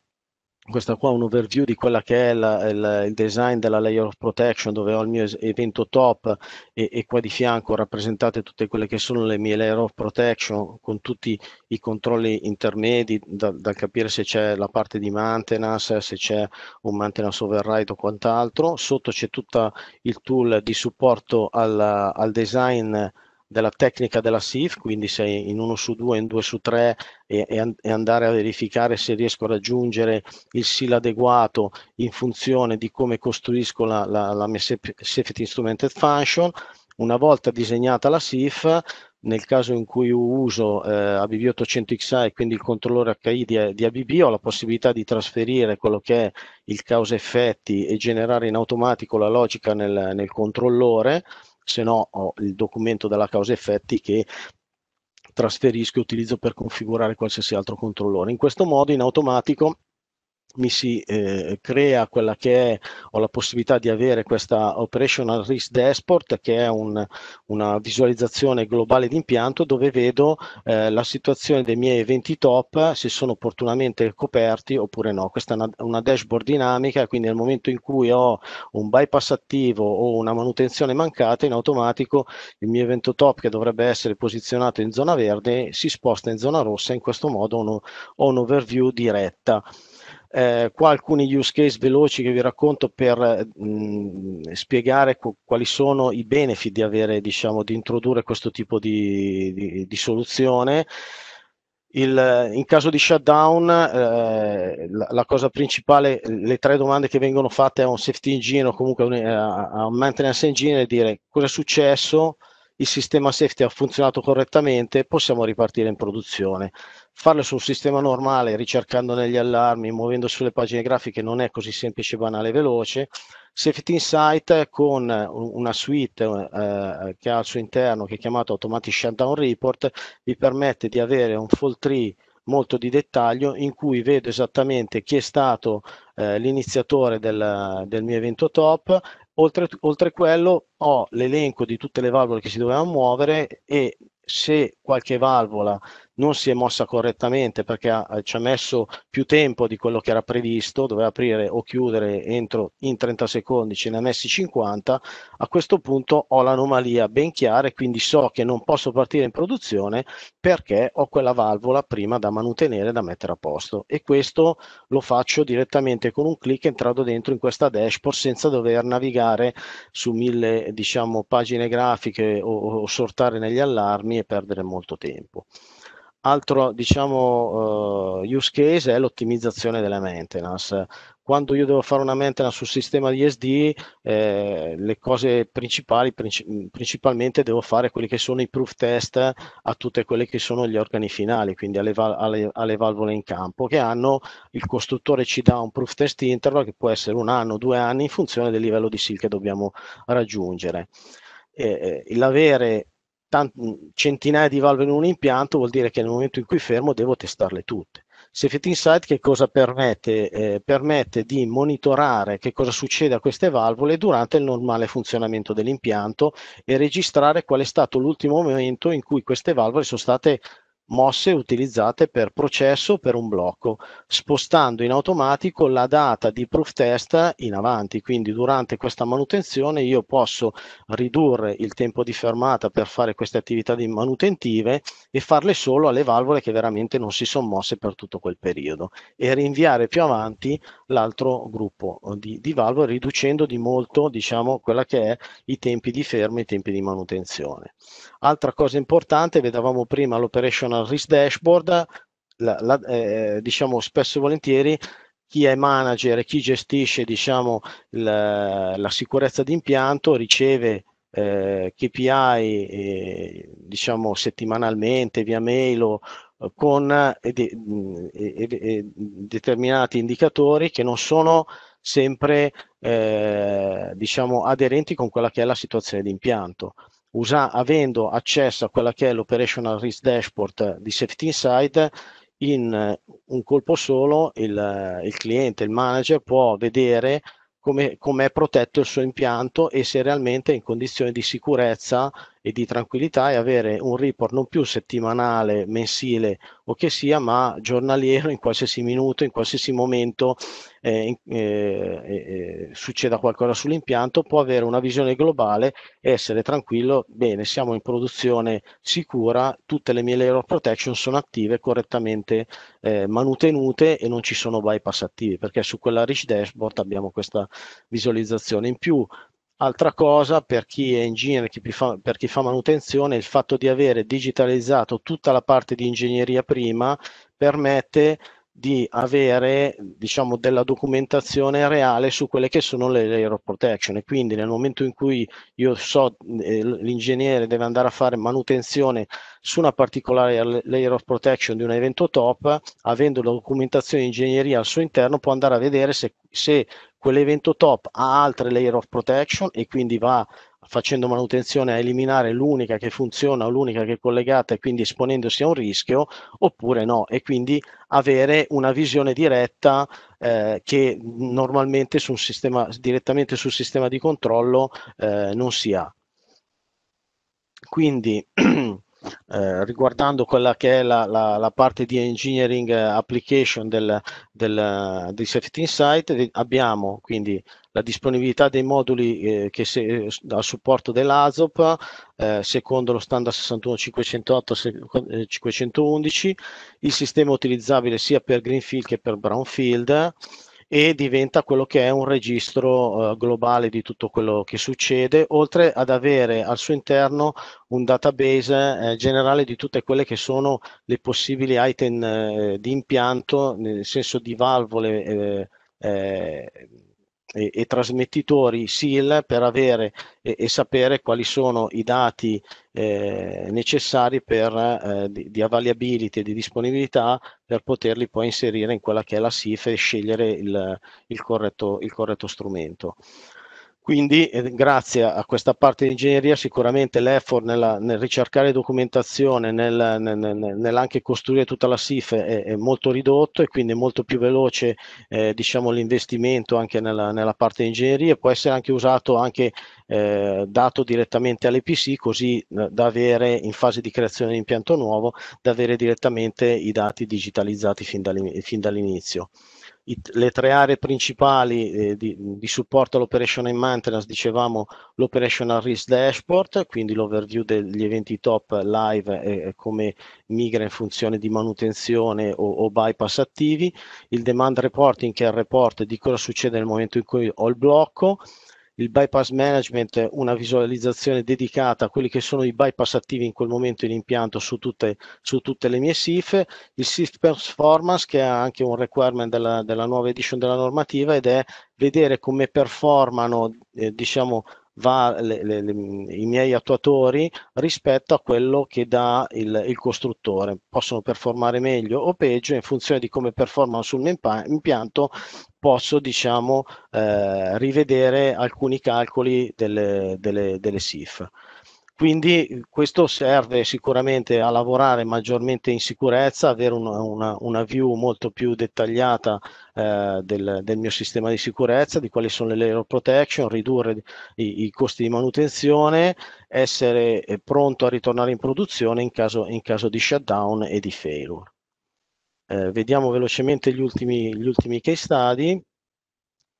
questa qua è un overview di quella che è la, il, il, design della layer of protection dove ho il mio evento top e, e, qua di fianco rappresentate tutte quelle che sono le mie layer of protection con tutti i controlli intermedi da, da capire se c'è la parte di maintenance, se c'è un maintenance override o quant'altro. Sotto c'è tutto il tool di supporto al, al design della tecnica della SIF, quindi se in 1 su 2, in 2 su 3 e, e, andare a verificare se riesco a raggiungere il SIL adeguato in funzione di come costruisco la, la, la mia safety instrumented function. Una volta disegnata la SIF, nel caso in cui uso eh, ABB 800 xi quindi il controllore HI di, di, ABB ho la possibilità di trasferire quello che è il causa effetti e generare in automatico la logica nel, nel controllore se no ho il documento della causa effetti che trasferisco e utilizzo per configurare qualsiasi altro controllore. In questo modo in automatico mi si eh, crea quella che è, ho la possibilità di avere questa operational risk dashboard che è un, una visualizzazione globale di impianto dove vedo eh, la situazione dei miei eventi top, se sono opportunamente coperti oppure no. Questa è una, una, dashboard dinamica, quindi nel momento in cui ho un bypass attivo o una manutenzione mancata, in automatico il mio evento top che dovrebbe essere posizionato in zona verde si sposta in zona rossa, in questo modo uno, ho un'overview diretta eh, qua alcuni use case veloci che vi racconto per eh, mh, spiegare co- quali sono i benefit di avere, diciamo, di introdurre questo tipo di, di, di soluzione. Il, eh, in caso di shutdown, eh, la, la, cosa principale, le tre domande che vengono fatte a un safety engine o comunque un, eh, a, un maintenance engine è dire cosa è successo, il sistema safety ha funzionato correttamente, possiamo ripartire in produzione farlo su un sistema normale, ricercando negli allarmi, muovendo sulle pagine grafiche, non è così semplice, banale e veloce. Safety Insight con una suite eh, che ha al suo interno, che è chiamata Automatic Shutdown Report, vi permette di avere un full tree molto di dettaglio in cui vedo esattamente chi è stato eh, l'iniziatore del, del, mio evento top. Oltre, oltre quello ho l'elenco di tutte le valvole che si dovevano muovere e se qualche valvola non si è mossa correttamente perché ha, eh, ci ha messo più tempo di quello che era previsto, doveva aprire o chiudere entro in 30 secondi, ce ne ha messi 50, a questo punto ho l'anomalia ben chiara e quindi so che non posso partire in produzione perché ho quella valvola prima da manutenere, da mettere a posto e questo lo faccio direttamente con un clic entrando dentro in questa dashboard senza dover navigare su mille diciamo, pagine grafiche o, o sortare negli allarmi e perdere molto tempo. Altro diciamo, uh, use case è l'ottimizzazione della maintenance. Quando io devo fare una maintenance sul sistema di SD, eh, le cose principali, princip principalmente devo fare quelli che sono i proof test a tutte quelle che sono gli organi finali, quindi alle, val alle, alle valvole in campo, che hanno, il costruttore ci dà un proof test interval che può essere un anno, due anni, in funzione del livello di SIL che dobbiamo raggiungere. Eh, l'avere tant- centinaia di valve in un impianto, vuol dire che nel momento in cui fermo devo testarle tutte. Safety Insight che cosa permette? Eh, permette di monitorare che cosa succede a queste valvole durante il normale funzionamento dell'impianto e registrare qual è stato l'ultimo momento in cui queste valvole sono state mosse utilizzate per processo per un blocco, spostando in automatico la data di proof test in avanti. Quindi durante questa manutenzione io posso ridurre il tempo di fermata per fare queste attività di manutentive e farle solo alle valvole che veramente non si sono mosse per tutto quel periodo e rinviare più avanti l'altro gruppo di, di valvole riducendo di molto diciamo quella che è i tempi di fermo e i tempi di manutenzione. Altra cosa importante, vedevamo prima l'operation attorno al risk dashboard, la, la, eh, diciamo spesso e volentieri chi è manager e chi gestisce diciamo, la, la sicurezza di impianto riceve eh, KPI eh, diciamo settimanalmente via mail o eh, con eh, mm, determinati indicatori che non sono sempre eh, diciamo aderenti con quella che è la situazione di impianto usa- avendo accesso a quella che è l'operational risk dashboard di Safety Insight, in eh, un colpo solo il, eh, il cliente, il manager può vedere come è protetto il suo impianto e se realmente è in condizioni di sicurezza e di tranquillità e avere un report non più settimanale, mensile o che sia, ma giornaliero in qualsiasi minuto, in qualsiasi momento eh, eh, eh, eh, succeda qualcosa sull'impianto, può avere una visione globale e essere tranquillo, bene, siamo in produzione sicura, tutte le mie layer protection sono attive, correttamente eh, manutenute e non ci sono bypass attivi, perché su quella rich dashboard abbiamo questa visualizzazione. In più Altra cosa per chi è ingegnere, per chi fa manutenzione, il fatto di avere digitalizzato tutta la parte di ingegneria prima permette di avere diciamo, della documentazione reale su quelle che sono le layer of protection quindi nel momento in cui io so eh, l'ingegnere deve andare a fare manutenzione su una particolare layer of protection di un evento top avendo la documentazione di ingegneria al suo interno può andare a vedere se, se quell'evento top ha altre layer of protection e quindi va facendo manutenzione a eliminare l'unica che funziona o l'unica che è collegata e quindi esponendosi a un rischio oppure no e quindi avere una visione diretta eh, che normalmente su un sistema, direttamente sul sistema di controllo eh, non si ha. Quindi (clears throat) Eh, riguardando quella che è la, la, la, parte di engineering eh, application del, del, eh, di Safety Insight, abbiamo quindi la disponibilità dei moduli eh, che se, a supporto dell'ASOP eh, secondo lo standard 61508 511, il sistema utilizzabile sia per greenfield che per brownfield e diventa quello che è un registro uh, globale di tutto quello che succede, oltre ad avere al suo interno un database eh, generale di tutte quelle che sono le possibili item eh, di impianto, nel senso di valvole. Eh, eh e, e trasmettitori SIL per avere e, e, sapere quali sono i dati eh, necessari per, eh, di, di availability e di disponibilità per poterli poi inserire in quella che è la SIF e scegliere il, il, corretto, il corretto strumento. Quindi eh, grazie a questa parte di ingegneria sicuramente l'effort nella, nel ricercare documentazione, nel, nel, nel, nell'anche costruire tutta la SIF è, è, molto ridotto e quindi è molto più veloce eh, diciamo, l'investimento anche nella, nella, parte di ingegneria può essere anche usato, anche eh, dato direttamente all'EPC così eh, da avere in fase di creazione di impianto nuovo, da avere direttamente i dati digitalizzati fin dall'inizio i, le tre aree principali eh, di, di, supporto all'operation and maintenance, dicevamo l'operational risk dashboard, quindi l'overview degli eventi top live eh, eh, come migra in funzione di manutenzione o, o, bypass attivi, il demand reporting che è il report di cosa succede nel momento in cui ho il blocco, il bypass management, una visualizzazione dedicata a quelli che sono i bypass attivi in quel momento in impianto su tutte, su tutte le mie SIF, il SIF performance che è anche un requirement della, della nuova edition della normativa ed è vedere come performano eh, diciamo, va, le, le, le, i miei attuatori rispetto a quello che dà il, il, costruttore. Possono performare meglio o peggio in funzione di come performano sul mio impianto, posso diciamo, eh, rivedere alcuni calcoli delle, delle, delle SIF. Quindi eh, questo serve sicuramente a lavorare maggiormente in sicurezza, avere una, una, una view molto più dettagliata eh, del, del, mio sistema di sicurezza, di quali sono le layer protection, ridurre i, i costi di manutenzione, essere eh, pronto a ritornare in produzione in caso, in caso di shutdown e di failure. Eh, vediamo velocemente gli ultimi, gli ultimi case study.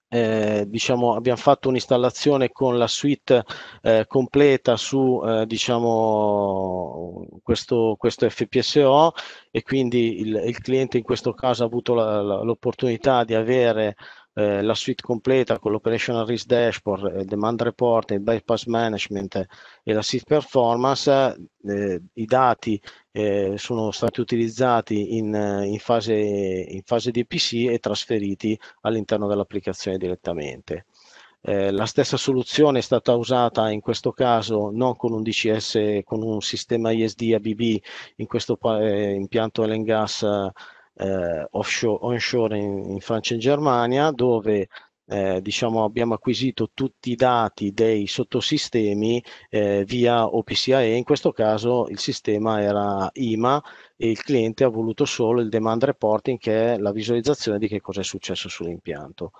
Eh, diciamo, abbiamo fatto un'installazione con la suite eh, completa su eh, diciamo, questo, questo, FPSO e quindi il, il, cliente in questo caso ha avuto l'opportunità di avere eh, la suite completa con l'operational risk dashboard, il eh, demand report, il bypass management e la seat performance, eh, i dati eh, sono stati utilizzati in, eh, in, fase, in fase di PC e trasferiti all'interno dell'applicazione direttamente. Eh, la stessa soluzione è stata usata in questo caso non con un DCS, con un sistema ISD ABB, in questo eh, impianto LNGAS eh, offshore, onshore in, in, Francia e in Germania, dove eh, diciamo, abbiamo acquisito tutti i dati dei sottosistemi eh, via OPCIE, in questo caso il sistema era IMA e il cliente ha voluto solo il demand reporting che è la visualizzazione di che cosa è successo sull'impianto.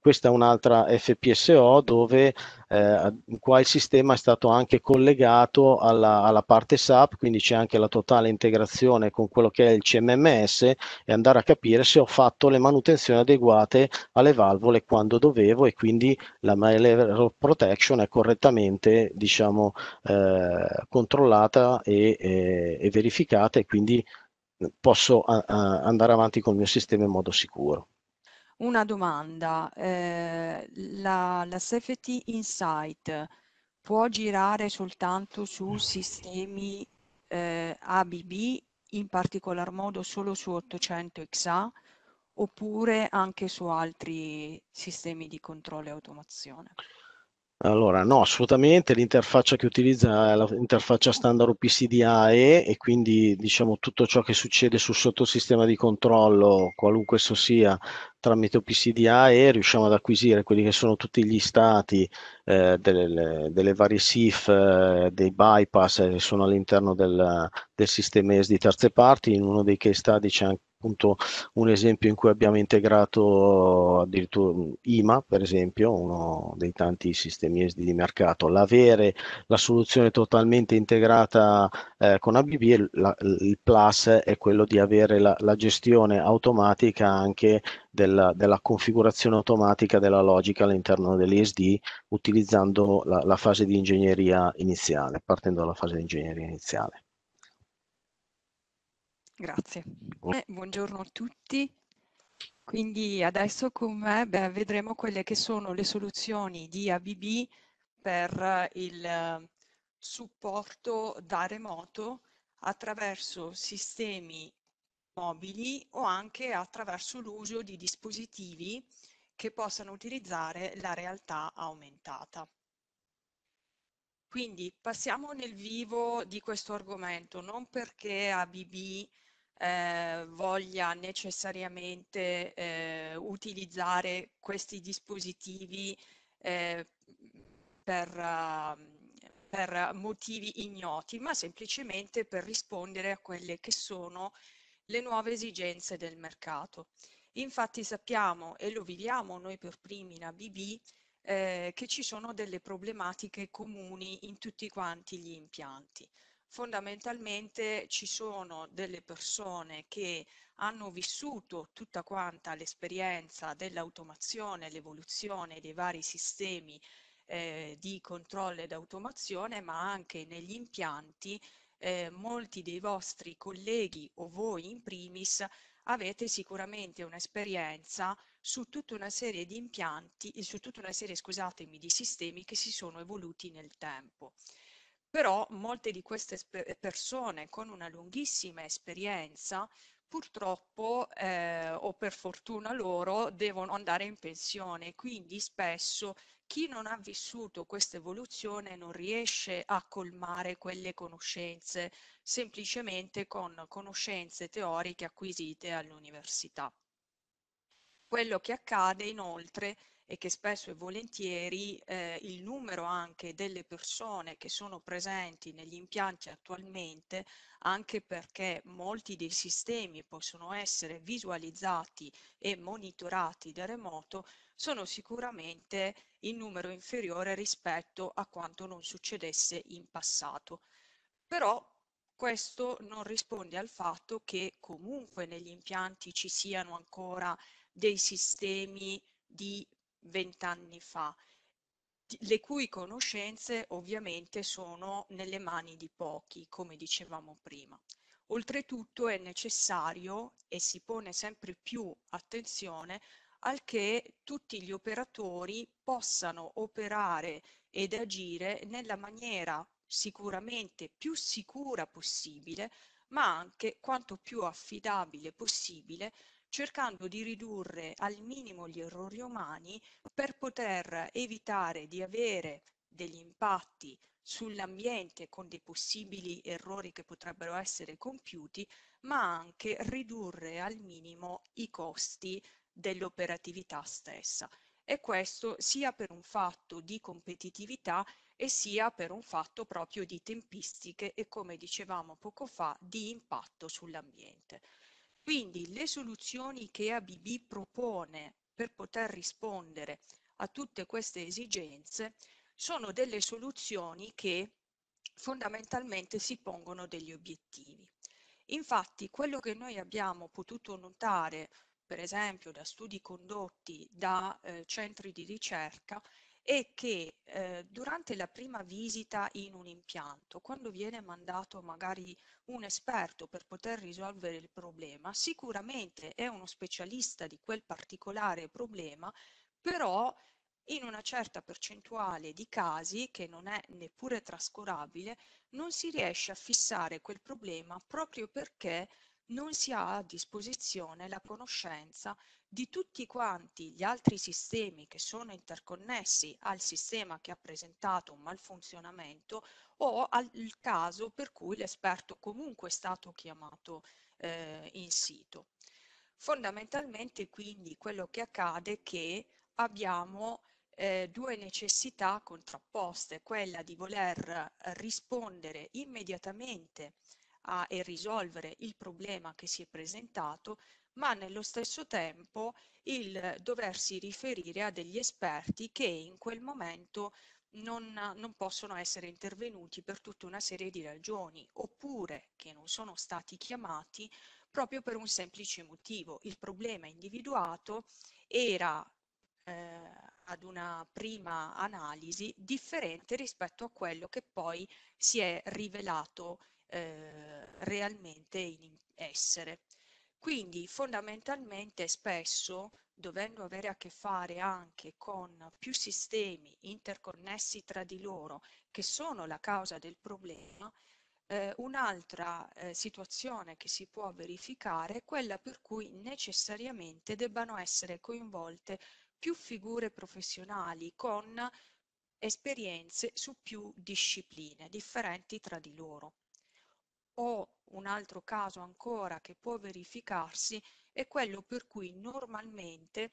Questa è un'altra FPSO dove eh, qua il sistema è stato anche collegato alla, alla parte SAP, quindi c'è anche la totale integrazione con quello che è il CMMS e andare a capire se ho fatto le manutenzioni adeguate alle valvole quando dovevo e quindi la malware protection è correttamente diciamo, eh, controllata e, e, e, verificata e quindi posso a, eh, a andare avanti col mio sistema in modo sicuro una domanda, eh, la, la Safety Insight può girare soltanto su sistemi eh, ABB, in particolar modo solo su 800 XA, oppure anche su altri sistemi di controllo e automazione? Allora, no, assolutamente l'interfaccia che utilizza è l'interfaccia standard OPCDAE e quindi diciamo tutto ciò che succede sul sottosistema di controllo, qualunque esso sia, tramite OPCDA e riusciamo ad acquisire quelli che sono tutti gli stati eh, delle, delle, varie SIF, eh, dei bypass eh, che sono all'interno del, del sistema ES di terze parti. In uno dei case study c'è anche appunto un esempio in cui abbiamo integrato addirittura IMA, per esempio, uno dei tanti sistemi ES di mercato. L'avere la soluzione totalmente integrata eh, con ABB, la, il plus è quello di avere la, la gestione automatica anche del del, della configurazione automatica della logica all'interno dell'ISD utilizzando la, la fase di ingegneria iniziale, partendo dalla fase di ingegneria iniziale. Grazie. Eh, buongiorno a tutti. Quindi adesso con me beh, vedremo quelle che sono le soluzioni di ABB per eh, il eh, supporto da remoto attraverso sistemi mobili o anche attraverso l'uso di dispositivi che possano utilizzare la realtà aumentata. Quindi passiamo nel vivo di questo argomento, non perché ABB eh, voglia necessariamente eh, utilizzare questi dispositivi eh, per, uh, per motivi ignoti, ma semplicemente per rispondere a quelle che sono le nuove esigenze del mercato. Infatti sappiamo, e lo viviamo noi per primi in ABB, eh, che ci sono delle problematiche comuni in tutti quanti gli impianti. Fondamentalmente ci sono delle persone che hanno vissuto tutta quanta l'esperienza dell'automazione, l'evoluzione dei vari sistemi eh, di controllo ed automazione, ma anche negli impianti eh, molti dei vostri colleghi o voi in primis avete sicuramente un'esperienza su tutta una serie di impianti, su tutta una serie, scusatemi, di sistemi che si sono evoluti nel tempo. Però molte di queste persone con una lunghissima esperienza purtroppo eh, o per fortuna loro devono andare in pensione, quindi spesso chi non ha vissuto questa evoluzione non riesce a colmare quelle conoscenze semplicemente con conoscenze teoriche acquisite all'università. Quello che accade inoltre è che spesso e volentieri eh, il numero anche delle persone che sono presenti negli impianti attualmente, anche perché molti dei sistemi possono essere visualizzati e monitorati da remoto, sono sicuramente in numero inferiore rispetto a quanto non succedesse in passato. Però questo non risponde al fatto che comunque negli impianti ci siano ancora dei sistemi di vent'anni fa, le cui conoscenze ovviamente sono nelle mani di pochi, come dicevamo prima. Oltretutto è necessario e si pone sempre più attenzione al che tutti gli operatori possano operare ed agire nella maniera sicuramente più sicura possibile, ma anche quanto più affidabile possibile, cercando di ridurre al minimo gli errori umani per poter evitare di avere degli impatti sull'ambiente con dei possibili errori che potrebbero essere compiuti, ma anche ridurre al minimo i costi dell'operatività stessa. E questo sia per un fatto di competitività e sia per un fatto proprio di tempistiche e, come dicevamo poco fa, di impatto sull'ambiente. Quindi le soluzioni che ABB propone per poter rispondere a tutte queste esigenze sono delle soluzioni che fondamentalmente si pongono degli obiettivi. Infatti quello che noi abbiamo potuto notare per esempio da studi condotti da eh, centri di ricerca, è che eh, durante la prima visita in un impianto, quando viene mandato magari un esperto per poter risolvere il problema, sicuramente è uno specialista di quel particolare problema, però in una certa percentuale di casi, che non è neppure trascurabile, non si riesce a fissare quel problema proprio perché non si ha a disposizione la conoscenza di tutti quanti gli altri sistemi che sono interconnessi al sistema che ha presentato un malfunzionamento o al caso per cui l'esperto comunque è stato chiamato eh, in sito. Fondamentalmente quindi quello che accade è che abbiamo eh, due necessità contrapposte, quella di voler rispondere immediatamente a, e risolvere il problema che si è presentato, ma nello stesso tempo il doversi riferire a degli esperti che in quel momento non, non, possono essere intervenuti per tutta una serie di ragioni, oppure che non sono stati chiamati proprio per un semplice motivo. Il problema individuato era eh, ad una prima analisi differente rispetto a quello che poi si è rivelato eh, realmente in essere. Quindi fondamentalmente spesso, dovendo avere a che fare anche con più sistemi interconnessi tra di loro, che sono la causa del problema, eh, un'altra eh, situazione che si può verificare è quella per cui necessariamente debbano essere coinvolte più figure professionali con esperienze su più discipline differenti tra di loro o un altro caso ancora che può verificarsi è quello per cui normalmente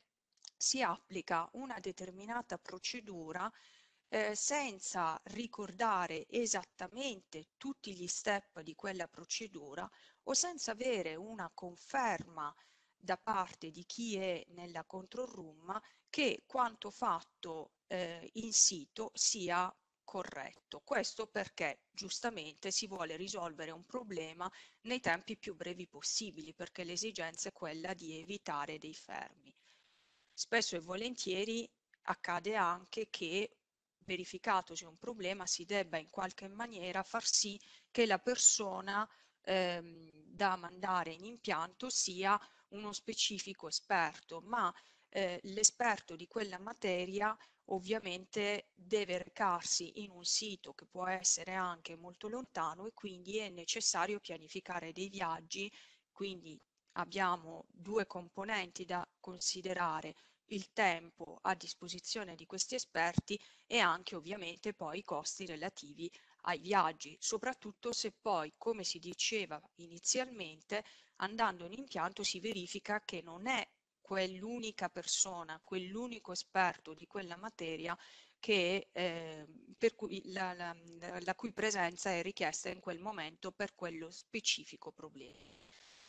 si applica una determinata procedura eh, senza ricordare esattamente tutti gli step di quella procedura o senza avere una conferma da parte di chi è nella control room che quanto fatto eh, in sito sia corretto. Questo perché giustamente si vuole risolvere un problema nei tempi più brevi possibili, perché l'esigenza è quella di evitare dei fermi. Spesso e volentieri accade anche che verificatosi un problema si debba in qualche maniera far sì che la persona ehm, da mandare in impianto sia uno specifico esperto, ma eh, l'esperto di quella materia ovviamente deve recarsi in un sito che può essere anche molto lontano e quindi è necessario pianificare dei viaggi, quindi abbiamo due componenti da considerare, il tempo a disposizione di questi esperti e anche ovviamente poi i costi relativi ai viaggi, soprattutto se poi, come si diceva inizialmente, andando in impianto si verifica che non è quell'unica persona, quell'unico esperto di quella materia che, eh, cui la, la, la, cui presenza è richiesta in quel momento per quello specifico problema.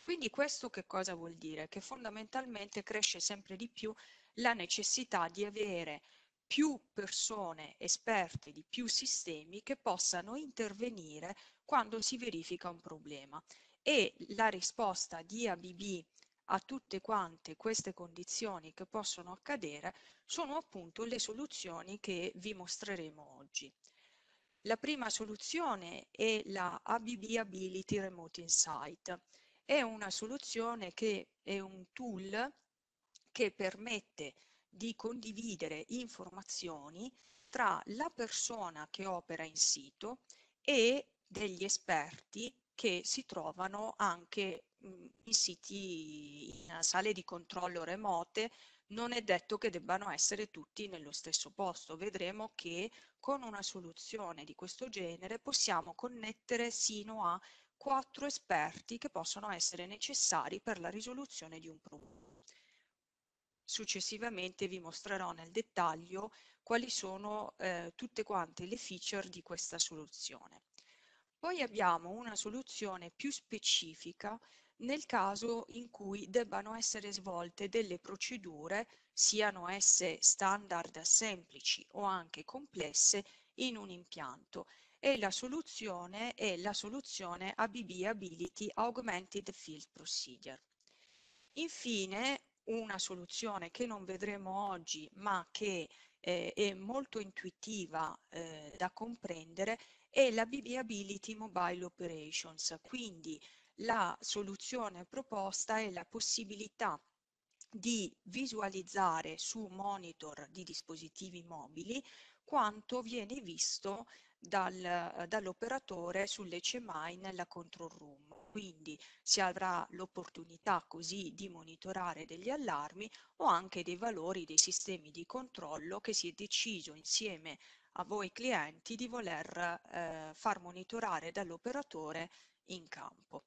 Quindi questo che cosa vuol dire? Che fondamentalmente cresce sempre di più la necessità di avere più persone esperte di più sistemi che possano intervenire quando si verifica un problema. E la risposta di ABB a tutte quante queste condizioni che possono accadere sono appunto le soluzioni che vi mostreremo oggi. La prima soluzione è la ABB Ability Remote Insight. È una soluzione che è un tool che permette di condividere informazioni tra la persona che opera in sito e degli esperti che si trovano anche in siti, in sale di controllo remote, non è detto che debbano essere tutti nello stesso posto. Vedremo che con una soluzione di questo genere possiamo connettere sino a quattro esperti che possono essere necessari per la risoluzione di un problema. Successivamente vi mostrerò nel dettaglio quali sono eh, tutte quante le feature di questa soluzione. Poi abbiamo una soluzione più specifica nel caso in cui debbano essere svolte delle procedure, siano esse standard semplici o anche complesse, in un impianto e la soluzione è la soluzione ABB Ability Augmented Field Procedure. Infine, una soluzione che non vedremo oggi ma che eh, è molto intuitiva eh, da comprendere è la BB Ability Mobile Operations, quindi la soluzione proposta è la possibilità di visualizzare su monitor di dispositivi mobili quanto viene visto dal, dall'operatore sulle CMI nella control room. Quindi si avrà l'opportunità così di monitorare degli allarmi o anche dei valori dei sistemi di controllo che si è deciso insieme a voi clienti di voler eh, far monitorare dall'operatore in campo.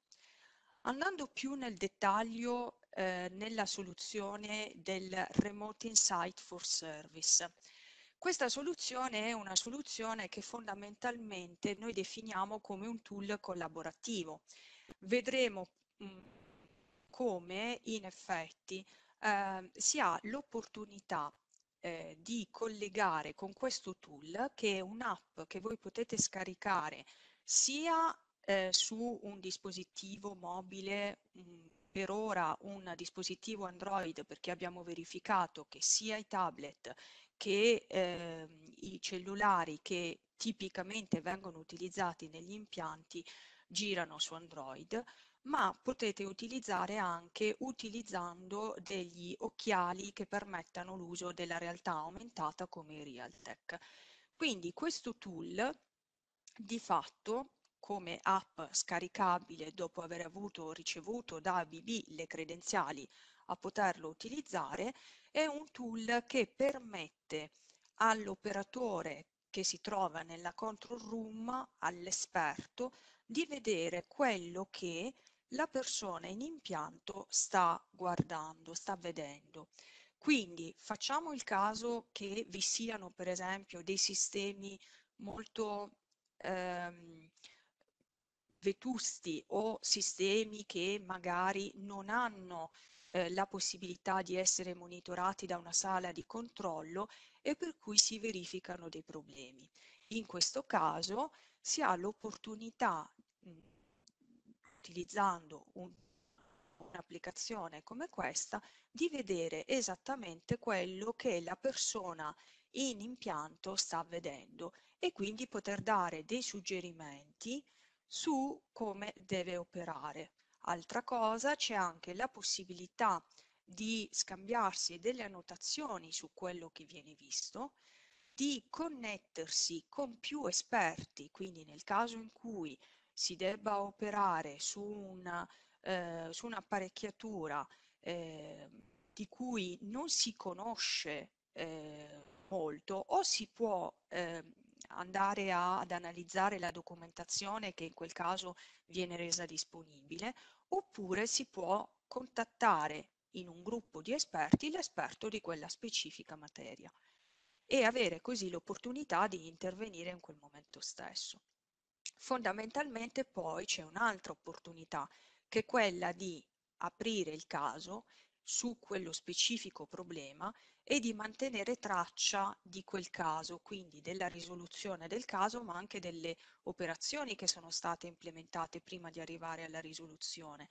Andando più nel dettaglio eh, nella soluzione del Remote Insight for Service. Questa soluzione è una soluzione che fondamentalmente noi definiamo come un tool collaborativo. Vedremo mm, come in effetti eh, si ha l'opportunità eh, di collegare con questo tool che è un'app che voi potete scaricare sia eh, su un dispositivo mobile, mh, mm, per ora un dispositivo Android perché abbiamo verificato che sia i tablet che eh, i cellulari che tipicamente vengono utilizzati negli impianti girano su Android, ma potete utilizzare anche utilizzando degli occhiali che permettano l'uso della realtà aumentata come Realtek. Quindi questo tool di fatto come app scaricabile dopo aver avuto o ricevuto da ABB le credenziali a poterlo utilizzare, è un tool che permette all'operatore che si trova nella control room, all'esperto, di vedere quello che la persona in impianto sta guardando, sta vedendo. Quindi facciamo il caso che vi siano per esempio dei sistemi molto ehm, vetusti o sistemi che magari non hanno eh, la possibilità di essere monitorati da una sala di controllo e per cui si verificano dei problemi. In questo caso si ha l'opportunità, mm, utilizzando un un'applicazione come questa di vedere esattamente quello che la persona in impianto sta vedendo e quindi poter dare dei suggerimenti su come deve operare. Altra cosa, c'è anche la possibilità di scambiarsi delle annotazioni su quello che viene visto, di connettersi con più esperti, quindi nel caso in cui si debba operare su, una, eh, su un'apparecchiatura eh, di cui non si conosce eh, molto o si può ehm, andare a, ad analizzare la documentazione che in quel caso viene resa disponibile, oppure si può contattare in un gruppo di esperti l'esperto di quella specifica materia e avere così l'opportunità di intervenire in quel momento stesso. Fondamentalmente poi c'è un'altra opportunità che è quella di aprire il caso su quello specifico problema e di mantenere traccia di quel caso, quindi della risoluzione del caso, ma anche delle operazioni che sono state implementate prima di arrivare alla risoluzione.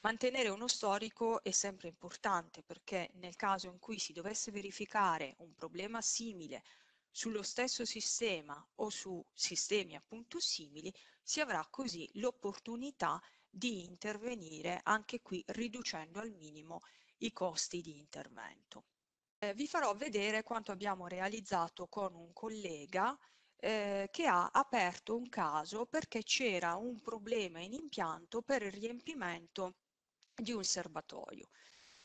Mantenere uno storico è sempre importante perché nel caso in cui si dovesse verificare un problema simile sullo stesso sistema o su sistemi appunto simili, si avrà così l'opportunità di intervenire anche qui riducendo al minimo i costi di intervento. Eh, vi farò vedere quanto abbiamo realizzato con un collega eh, che ha aperto un caso perché c'era un problema in impianto per il riempimento di un serbatoio.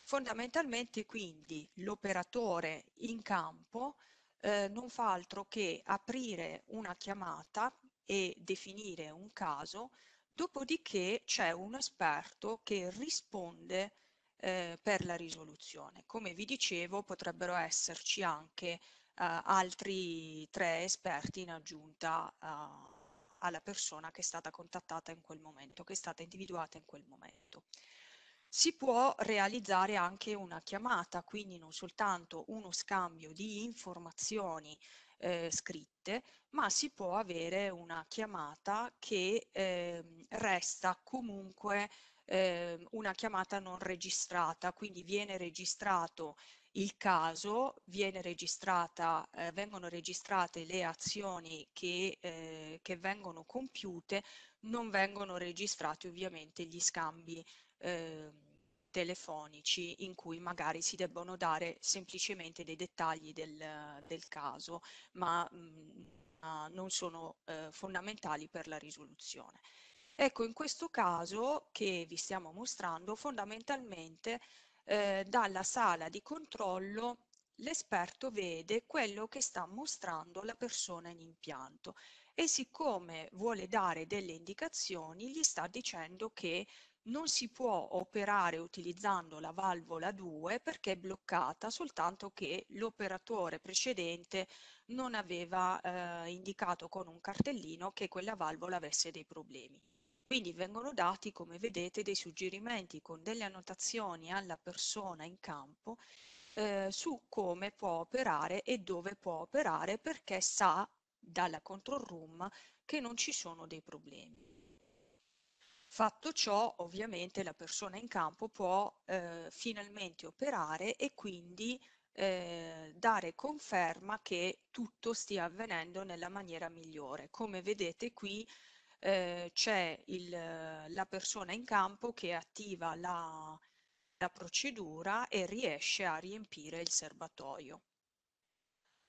Fondamentalmente quindi l'operatore in campo eh, non fa altro che aprire una chiamata e definire un caso Dopodiché c'è un esperto che risponde eh, per la risoluzione. Come vi dicevo, potrebbero esserci anche eh, altri tre esperti in aggiunta eh, alla persona che è stata contattata in quel momento, che è stata individuata in quel momento. Si può realizzare anche una chiamata, quindi non soltanto uno scambio di informazioni eh, scritte, ma si può avere una chiamata che eh, resta comunque eh, una chiamata non registrata, quindi viene registrato il caso, eh, vengono registrate le azioni che, eh, che, vengono compiute, non vengono registrati ovviamente gli scambi. Eh, telefonici in cui magari si debbono dare semplicemente dei dettagli del, del caso, ma mh, mm, non sono eh, fondamentali per la risoluzione. Ecco, in questo caso che vi stiamo mostrando, fondamentalmente eh, dalla sala di controllo l'esperto vede quello che sta mostrando la persona in impianto e siccome vuole dare delle indicazioni gli sta dicendo che non si può operare utilizzando la valvola 2 perché è bloccata soltanto che l'operatore precedente non aveva eh, indicato con un cartellino che quella valvola avesse dei problemi. Quindi vengono dati, come vedete, dei suggerimenti con delle annotazioni alla persona in campo eh, su come può operare e dove può operare perché sa dalla control room che non ci sono dei problemi. Fatto ciò, ovviamente la persona in campo può eh, finalmente operare e quindi eh, dare conferma che tutto stia avvenendo nella maniera migliore. Come vedete qui eh, c'è la persona in campo che attiva la, la procedura e riesce a riempire il serbatoio.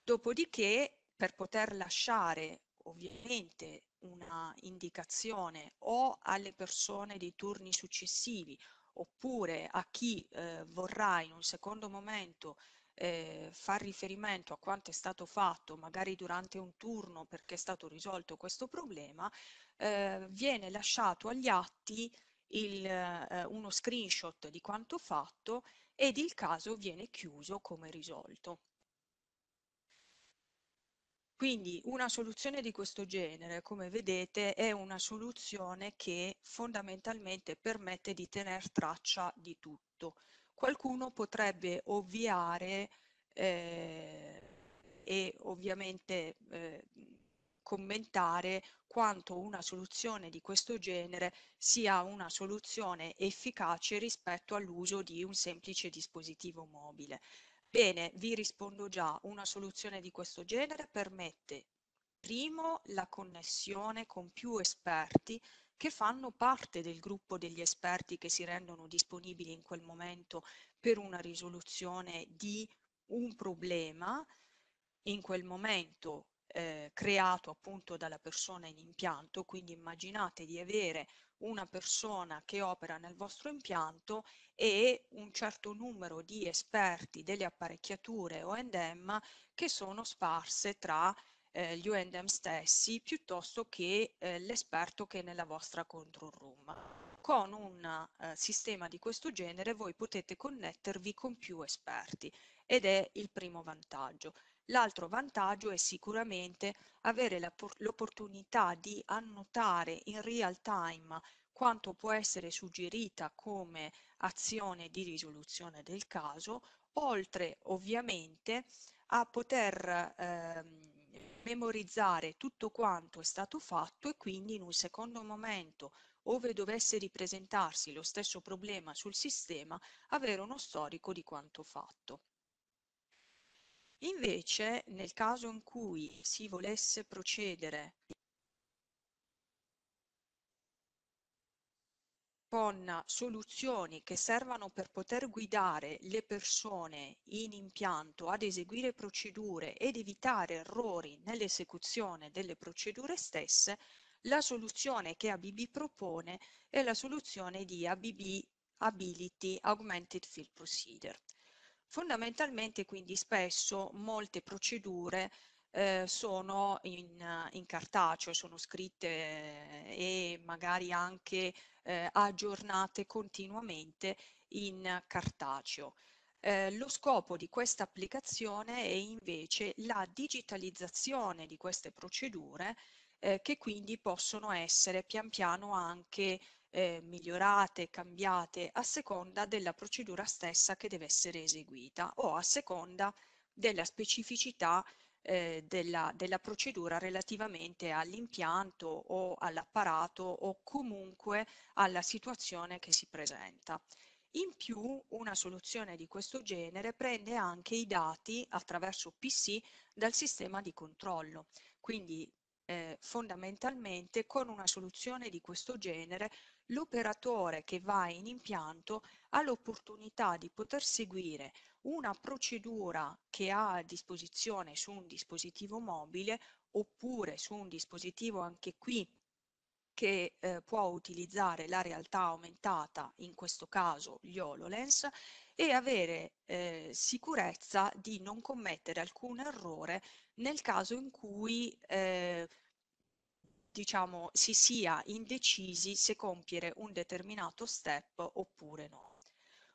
Dopodiché, per poter lasciare ovviamente una indicazione o alle persone dei turni successivi oppure a chi eh, vorrà in un secondo momento eh, far riferimento a quanto è stato fatto magari durante un turno perché è stato risolto questo problema, eh, viene lasciato agli atti il, eh, uno screenshot di quanto fatto ed il caso viene chiuso come risolto. Quindi una soluzione di questo genere, come vedete, è una soluzione che fondamentalmente permette di tenere traccia di tutto. Qualcuno potrebbe ovviare eh, e ovviamente eh, commentare quanto una soluzione di questo genere sia una soluzione efficace rispetto all'uso di un semplice dispositivo mobile. Bene, vi rispondo già, una soluzione di questo genere permette primo la connessione con più esperti che fanno parte del gruppo degli esperti che si rendono disponibili in quel momento per una risoluzione di un problema in quel momento eh, creato appunto dalla persona in impianto, quindi immaginate di avere una persona che opera nel vostro impianto e un certo numero di esperti delle apparecchiature O&M che sono sparse tra eh, gli O&M stessi piuttosto che eh, l'esperto che è nella vostra control room. Con un eh, sistema di questo genere voi potete connettervi con più esperti ed è il primo vantaggio. L'altro vantaggio è sicuramente avere l'opportunità di annotare in real time quanto può essere suggerita come azione di risoluzione del caso, oltre ovviamente a poter ehm, memorizzare tutto quanto è stato fatto e quindi in un secondo momento, ove dovesse ripresentarsi lo stesso problema sul sistema, avere uno storico di quanto fatto. Invece, nel caso in cui si volesse procedere con soluzioni che servano per poter guidare le persone in impianto ad eseguire procedure ed evitare errori nell'esecuzione delle procedure stesse, la soluzione che ABB propone è la soluzione di ABB Ability Augmented Field Procedure. Fondamentalmente quindi spesso molte procedure eh, sono in, in, cartaceo, sono scritte eh, e magari anche eh, aggiornate continuamente in cartaceo. Eh, lo scopo di questa applicazione è invece la digitalizzazione di queste procedure eh, che quindi possono essere pian piano anche eh, migliorate, cambiate a seconda della procedura stessa che deve essere eseguita o a seconda della specificità eh, della, della procedura relativamente all'impianto o all'apparato o comunque alla situazione che si presenta. In più, una soluzione di questo genere prende anche i dati attraverso PC dal sistema di controllo. Quindi eh, fondamentalmente con una soluzione di questo genere l'operatore che va in impianto ha l'opportunità di poter seguire una procedura che ha a disposizione su un dispositivo mobile oppure su un dispositivo anche qui che eh, può utilizzare la realtà aumentata, in questo caso gli HoloLens, e avere eh, sicurezza di non commettere alcun errore nel caso in cui eh, diciamo, si sia indecisi se compiere un determinato step oppure no.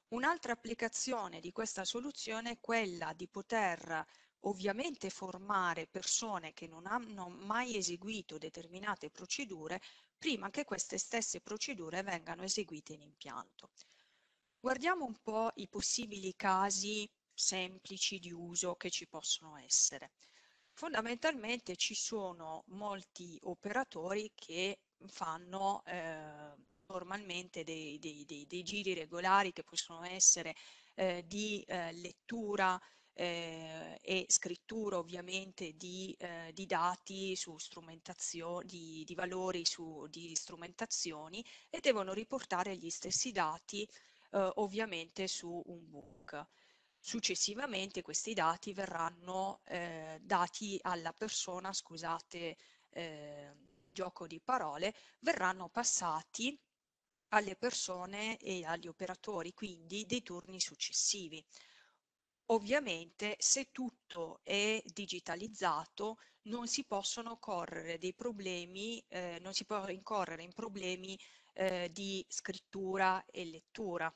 Un'altra applicazione di questa soluzione è quella di poter ovviamente formare persone che non hanno mai eseguito determinate procedure prima che queste stesse procedure vengano eseguite in impianto. Guardiamo un po' i possibili casi semplici di uso che ci possono essere. Fondamentalmente ci sono molti operatori che fanno eh, normalmente dei, dei, dei, dei, giri regolari che possono essere eh, di eh, lettura eh, e scrittura ovviamente di, eh, di dati su strumentazioni, di, di, valori su, di strumentazioni e devono riportare gli stessi dati eh, ovviamente su un book. Successivamente questi dati verranno eh, dati alla persona, scusate eh, gioco di parole, verranno passati alle persone e agli operatori quindi dei turni successivi. Ovviamente se tutto è digitalizzato non si possono correre dei problemi, eh, non si può incorrere in problemi eh, di scrittura e lettura.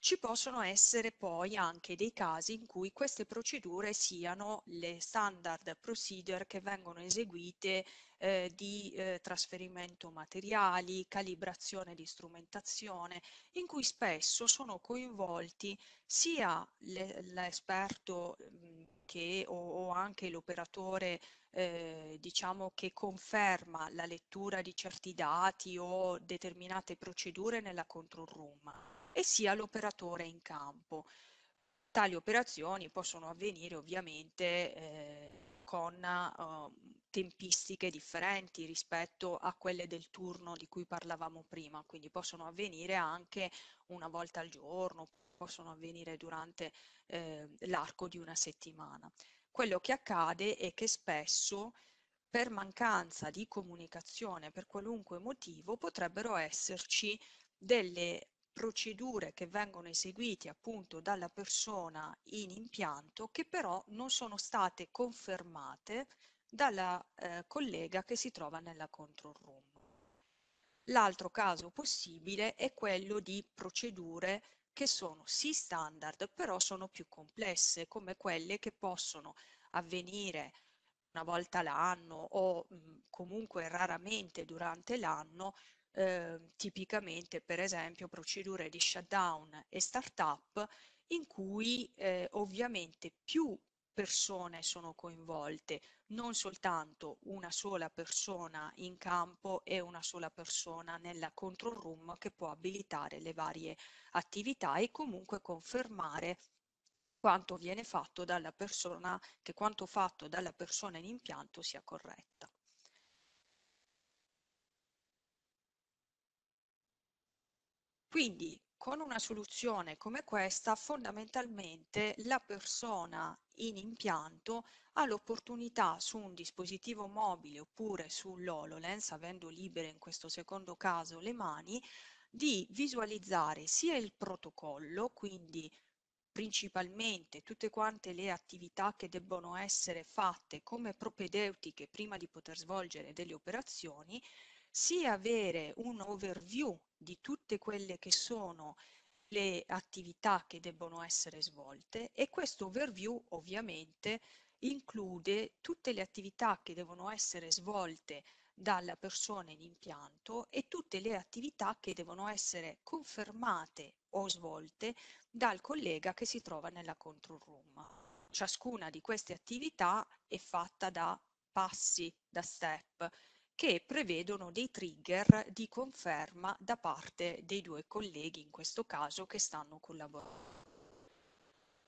Ci possono essere poi anche dei casi in cui queste procedure siano le standard procedure che vengono eseguite eh, di eh, trasferimento materiali, calibrazione di strumentazione, in cui spesso sono coinvolti sia l'esperto mm, che, o, o, anche l'operatore eh, diciamo che conferma la lettura di certi dati o determinate procedure nella control room e sia l'operatore in campo. Tali operazioni possono avvenire ovviamente eh, con eh, tempistiche differenti rispetto a quelle del turno di cui parlavamo prima, quindi possono avvenire anche una volta al giorno, possono avvenire durante eh, l'arco di una settimana. Quello che accade è che spesso per mancanza di comunicazione, per qualunque motivo, potrebbero esserci delle procedure che vengono eseguite appunto dalla persona in impianto che però non sono state confermate dalla eh, collega che si trova nella control room. L'altro caso possibile è quello di procedure che sono sì standard, però sono più complesse, come quelle che possono avvenire una volta l'anno o mh, mm, comunque raramente durante l'anno eh, tipicamente per esempio procedure di shutdown e startup in cui eh, ovviamente più persone sono coinvolte, non soltanto una sola persona in campo e una sola persona nella control room che può abilitare le varie attività e comunque confermare quanto viene fatto dalla persona, che quanto fatto dalla persona in impianto sia corretta. Quindi con una soluzione come questa fondamentalmente la persona in impianto ha l'opportunità su un dispositivo mobile oppure sull'HoloLens, avendo libere in questo secondo caso le mani, di visualizzare sia il protocollo, quindi principalmente tutte quante le attività che debbono essere fatte come propedeutiche prima di poter svolgere delle operazioni, sia avere un overview di tutte quelle che sono le attività che debbono essere svolte e questo overview ovviamente include tutte le attività che devono essere svolte dalla persona in impianto e tutte le attività che devono essere confermate o svolte dal collega che si trova nella control room. Ciascuna di queste attività è fatta da passi, da step, che prevedono dei trigger di conferma da parte dei due colleghi, in questo caso, che stanno collaborando.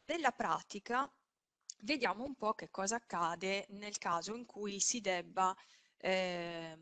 Nella pratica vediamo un po' che cosa accade nel caso in cui si debba eh,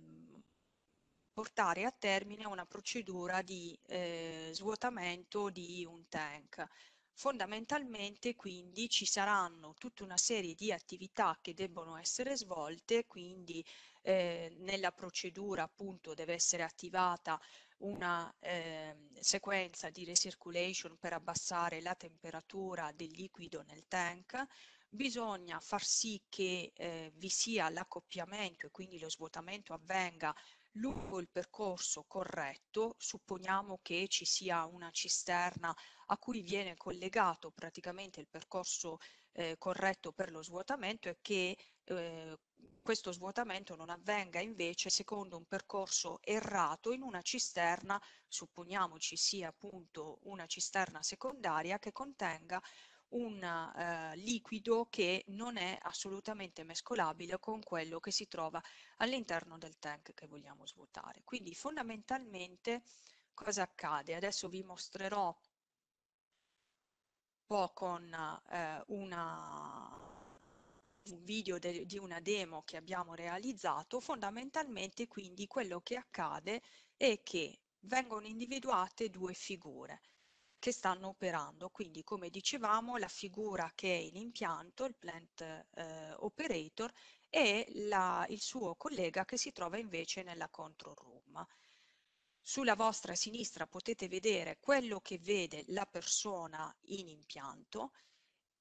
portare a termine una procedura di eh, svuotamento di un tank. Fondamentalmente quindi ci saranno tutta una serie di attività che debbono essere svolte, quindi eh, nella procedura appunto deve essere attivata una eh, sequenza di recirculation per abbassare la temperatura del liquido nel tank, bisogna far sì che eh, vi sia l'accoppiamento e quindi lo svuotamento avvenga lungo il percorso corretto, supponiamo che ci sia una cisterna a cui viene collegato praticamente il percorso eh, corretto per lo svuotamento e che eh, questo svuotamento non avvenga invece secondo un percorso errato in una cisterna, supponiamoci sia appunto una cisterna secondaria che contenga un eh, liquido che non è assolutamente mescolabile con quello che si trova all'interno del tank che vogliamo svuotare. Quindi fondamentalmente cosa accade? Adesso vi mostrerò può con eh, una un video de, di una demo che abbiamo realizzato, fondamentalmente quindi quello che accade è che vengono individuate due figure che stanno operando, quindi come dicevamo la figura che è in impianto, il plant eh, operator e la, il suo collega che si trova invece nella control room. Sulla vostra sinistra potete vedere quello che vede la persona in impianto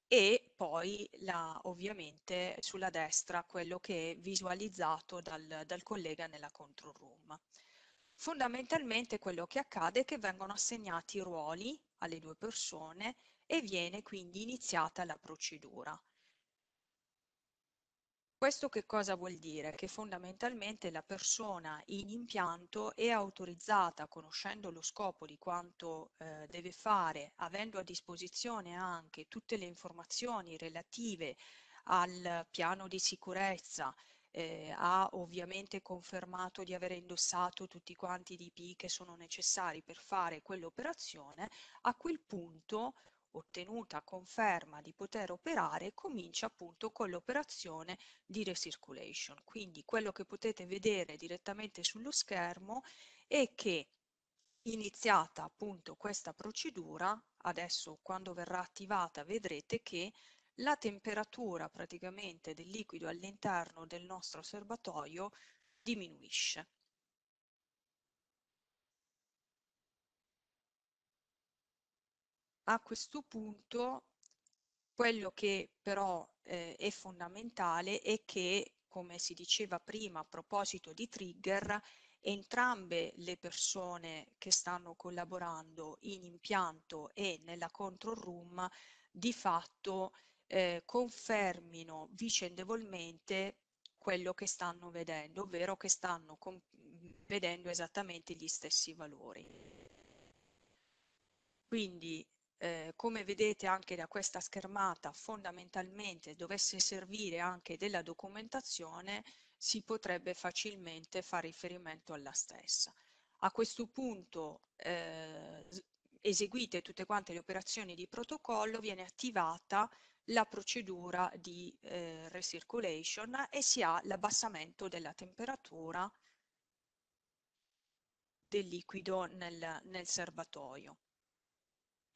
e poi la, ovviamente sulla destra quello che è visualizzato dal, dal collega nella control room. Fondamentalmente quello che accade è che vengono assegnati i ruoli alle due persone e viene quindi iniziata la procedura. Questo che cosa vuol dire? Che fondamentalmente la persona in impianto è autorizzata, conoscendo lo scopo di quanto eh, deve fare, avendo a disposizione anche tutte le informazioni relative al piano di sicurezza, eh, ha ovviamente confermato di aver indossato tutti quanti i DP che sono necessari per fare quell'operazione, a quel punto ottenuta conferma di poter operare, comincia appunto con l'operazione di recirculation. Quindi quello che potete vedere direttamente sullo schermo è che iniziata appunto questa procedura, adesso quando verrà attivata vedrete che la temperatura praticamente del liquido all'interno del nostro serbatoio diminuisce. A questo punto quello che però eh, è fondamentale è che, come si diceva prima a proposito di trigger, entrambe le persone che stanno collaborando in impianto e nella control room di fatto eh, confermino vicendevolmente quello che stanno vedendo, ovvero che stanno vedendo esattamente gli stessi valori. Quindi eh, come vedete anche da questa schermata fondamentalmente dovesse servire anche della documentazione si potrebbe facilmente fare riferimento alla stessa. A questo punto eh, eseguite tutte quante le operazioni di protocollo viene attivata la procedura di eh, recirculation e si ha l'abbassamento della temperatura del liquido nel, nel serbatoio.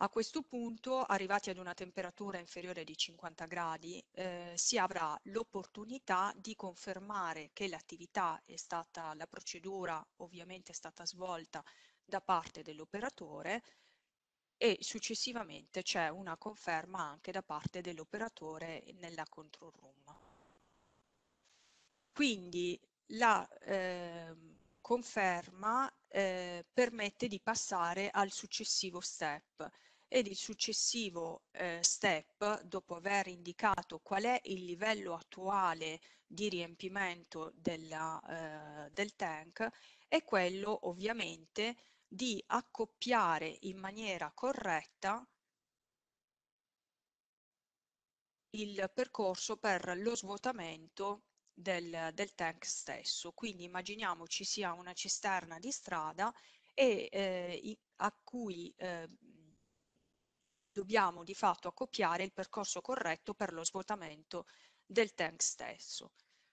A questo punto, arrivati ad una temperatura inferiore di 50 gradi, eh, si avrà l'opportunità di confermare che l'attività è stata, la procedura ovviamente è stata svolta da parte dell'operatore e successivamente c'è una conferma anche da parte dell'operatore nella control room. Quindi la eh, conferma eh, permette di passare al successivo step, ed il successivo eh, step, dopo aver indicato qual è il livello attuale di riempimento della, eh, del tank, è quello ovviamente di accoppiare in maniera corretta il percorso per lo svuotamento del, del, tank stesso. Quindi immaginiamo ci sia una cisterna di strada e eh, a cui eh, dobbiamo di fatto accoppiare il percorso corretto per lo svuotamento del tank stesso.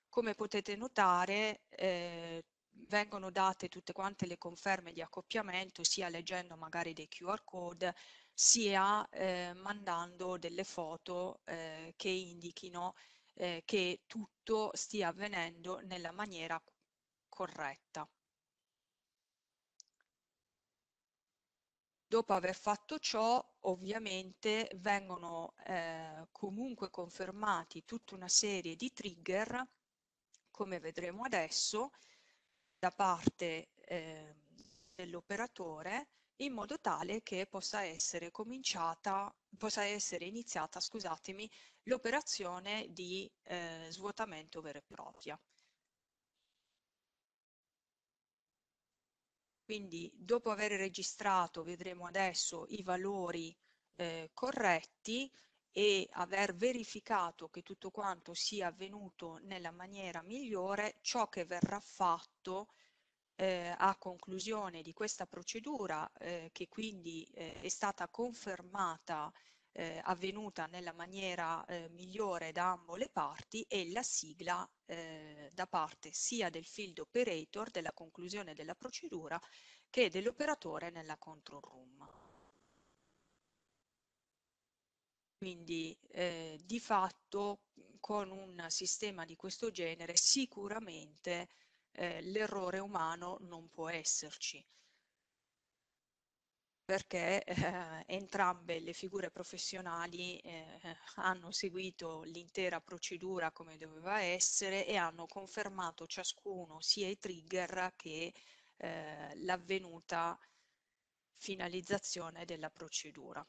Come potete notare eh, vengono date tutte quante le conferme di accoppiamento sia leggendo magari dei QR code sia eh, mandando delle foto eh, che indichino eh, che tutto stia avvenendo nella maniera corretta. Dopo aver fatto ciò, ovviamente, vengono eh, comunque confermati tutta una serie di trigger, come vedremo adesso, da parte eh, dell'operatore, in modo tale che possa essere cominciata, possa essere iniziata, scusatemi, l'operazione di eh, svuotamento vera e propria. Quindi dopo aver registrato, vedremo adesso, i valori eh, corretti e aver verificato che tutto quanto sia avvenuto nella maniera migliore, ciò che verrà fatto eh, a conclusione di questa procedura, eh, che quindi eh, è stata confermata eh, avvenuta nella maniera eh, migliore da ambo le parti e la sigla eh, da parte sia del field operator della conclusione della procedura che dell'operatore nella control room. Quindi eh, di fatto con un sistema di questo genere sicuramente eh, l'errore umano non può esserci perché eh, entrambe le figure professionali eh, hanno seguito l'intera procedura come doveva essere e hanno confermato ciascuno sia i trigger che eh, l'avvenuta finalizzazione della procedura.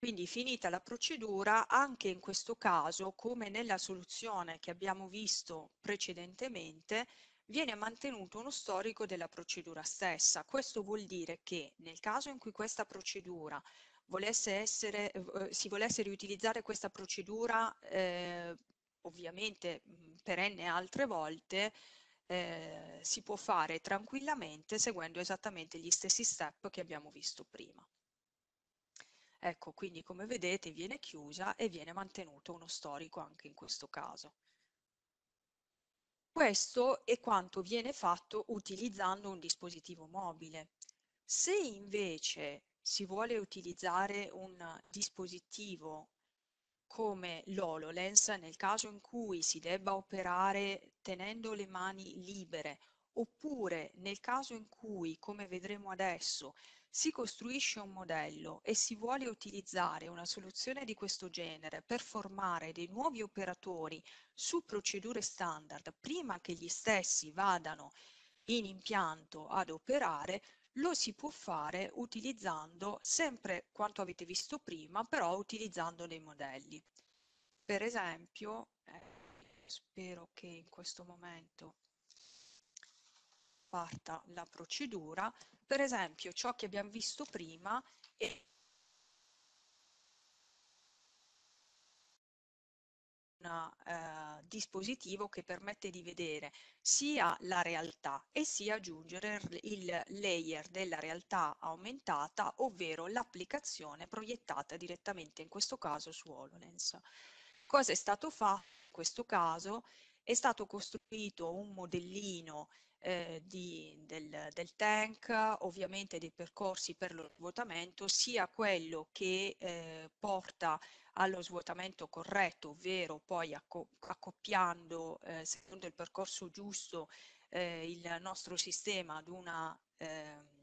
Quindi finita la procedura, anche in questo caso, come nella soluzione che abbiamo visto precedentemente, viene mantenuto uno storico della procedura stessa. Questo vuol dire che nel caso in cui questa procedura volesse essere, eh, eh si volesse riutilizzare questa procedura, eh, ovviamente mm, perenne altre volte, eh, si può fare tranquillamente seguendo esattamente gli stessi step che abbiamo visto prima. Ecco, quindi come vedete viene chiusa e viene mantenuto uno storico anche in questo caso. Questo è quanto viene fatto utilizzando un dispositivo mobile. Se invece si vuole utilizzare un dispositivo come l'HoloLens, nel caso in cui si debba operare tenendo le mani libere, oppure nel caso in cui, come vedremo adesso, si costruisce un modello e si vuole utilizzare una soluzione di questo genere per formare dei nuovi operatori su procedure standard prima che gli stessi vadano in impianto ad operare, lo si può fare utilizzando sempre quanto avete visto prima, però utilizzando dei modelli. Per esempio, eh, spero che in questo momento parta la procedura, per esempio ciò che abbiamo visto prima è un eh, dispositivo che permette di vedere sia la realtà e sia aggiungere il layer della realtà aumentata, ovvero l'applicazione proiettata direttamente in questo caso su HoloLens. Cosa è stato fatto in questo caso? È stato costruito un modellino eh, di, del, del, tank, ovviamente dei percorsi per lo svuotamento, sia quello che eh, porta allo svuotamento corretto, ovvero poi acco- accoppiando eh, secondo il percorso giusto eh, il nostro sistema ad una ehm,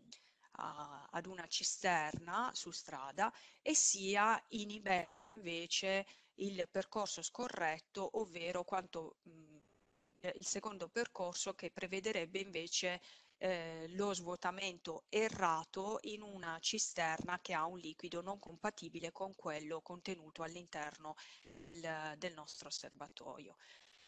ad una cisterna su strada e sia inibire invece il percorso scorretto, ovvero quanto mh, eh, il secondo percorso che prevederebbe invece eh, lo svuotamento errato in una cisterna che ha un liquido non compatibile con quello contenuto all'interno del, del nostro serbatoio.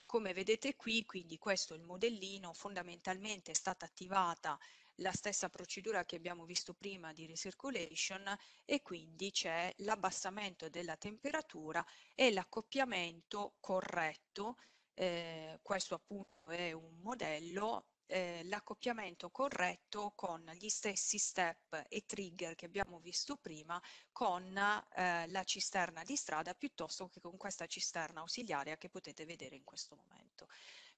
Come vedete qui, quindi questo è il modellino, fondamentalmente è stata attivata la stessa procedura che abbiamo visto prima di recirculation e quindi c'è l'abbassamento della temperatura e l'accoppiamento corretto eh, questo appunto è un modello, eh, l'accoppiamento corretto con gli stessi step e trigger che abbiamo visto prima con eh, la cisterna di strada piuttosto che con questa cisterna ausiliaria che potete vedere in questo momento.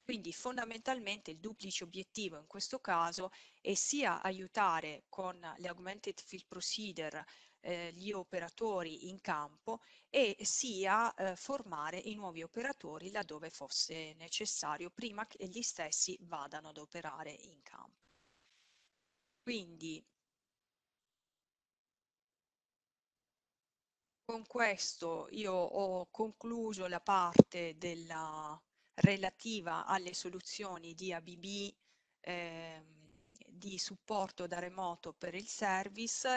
Quindi fondamentalmente il duplice obiettivo in questo caso è sia aiutare con le augmented field procedure eh, gli operatori in campo e sia eh, formare i nuovi operatori laddove fosse necessario prima che gli stessi vadano ad operare in campo. Quindi con questo io ho concluso la parte della, relativa alle soluzioni di ABB eh, di supporto da remoto per il service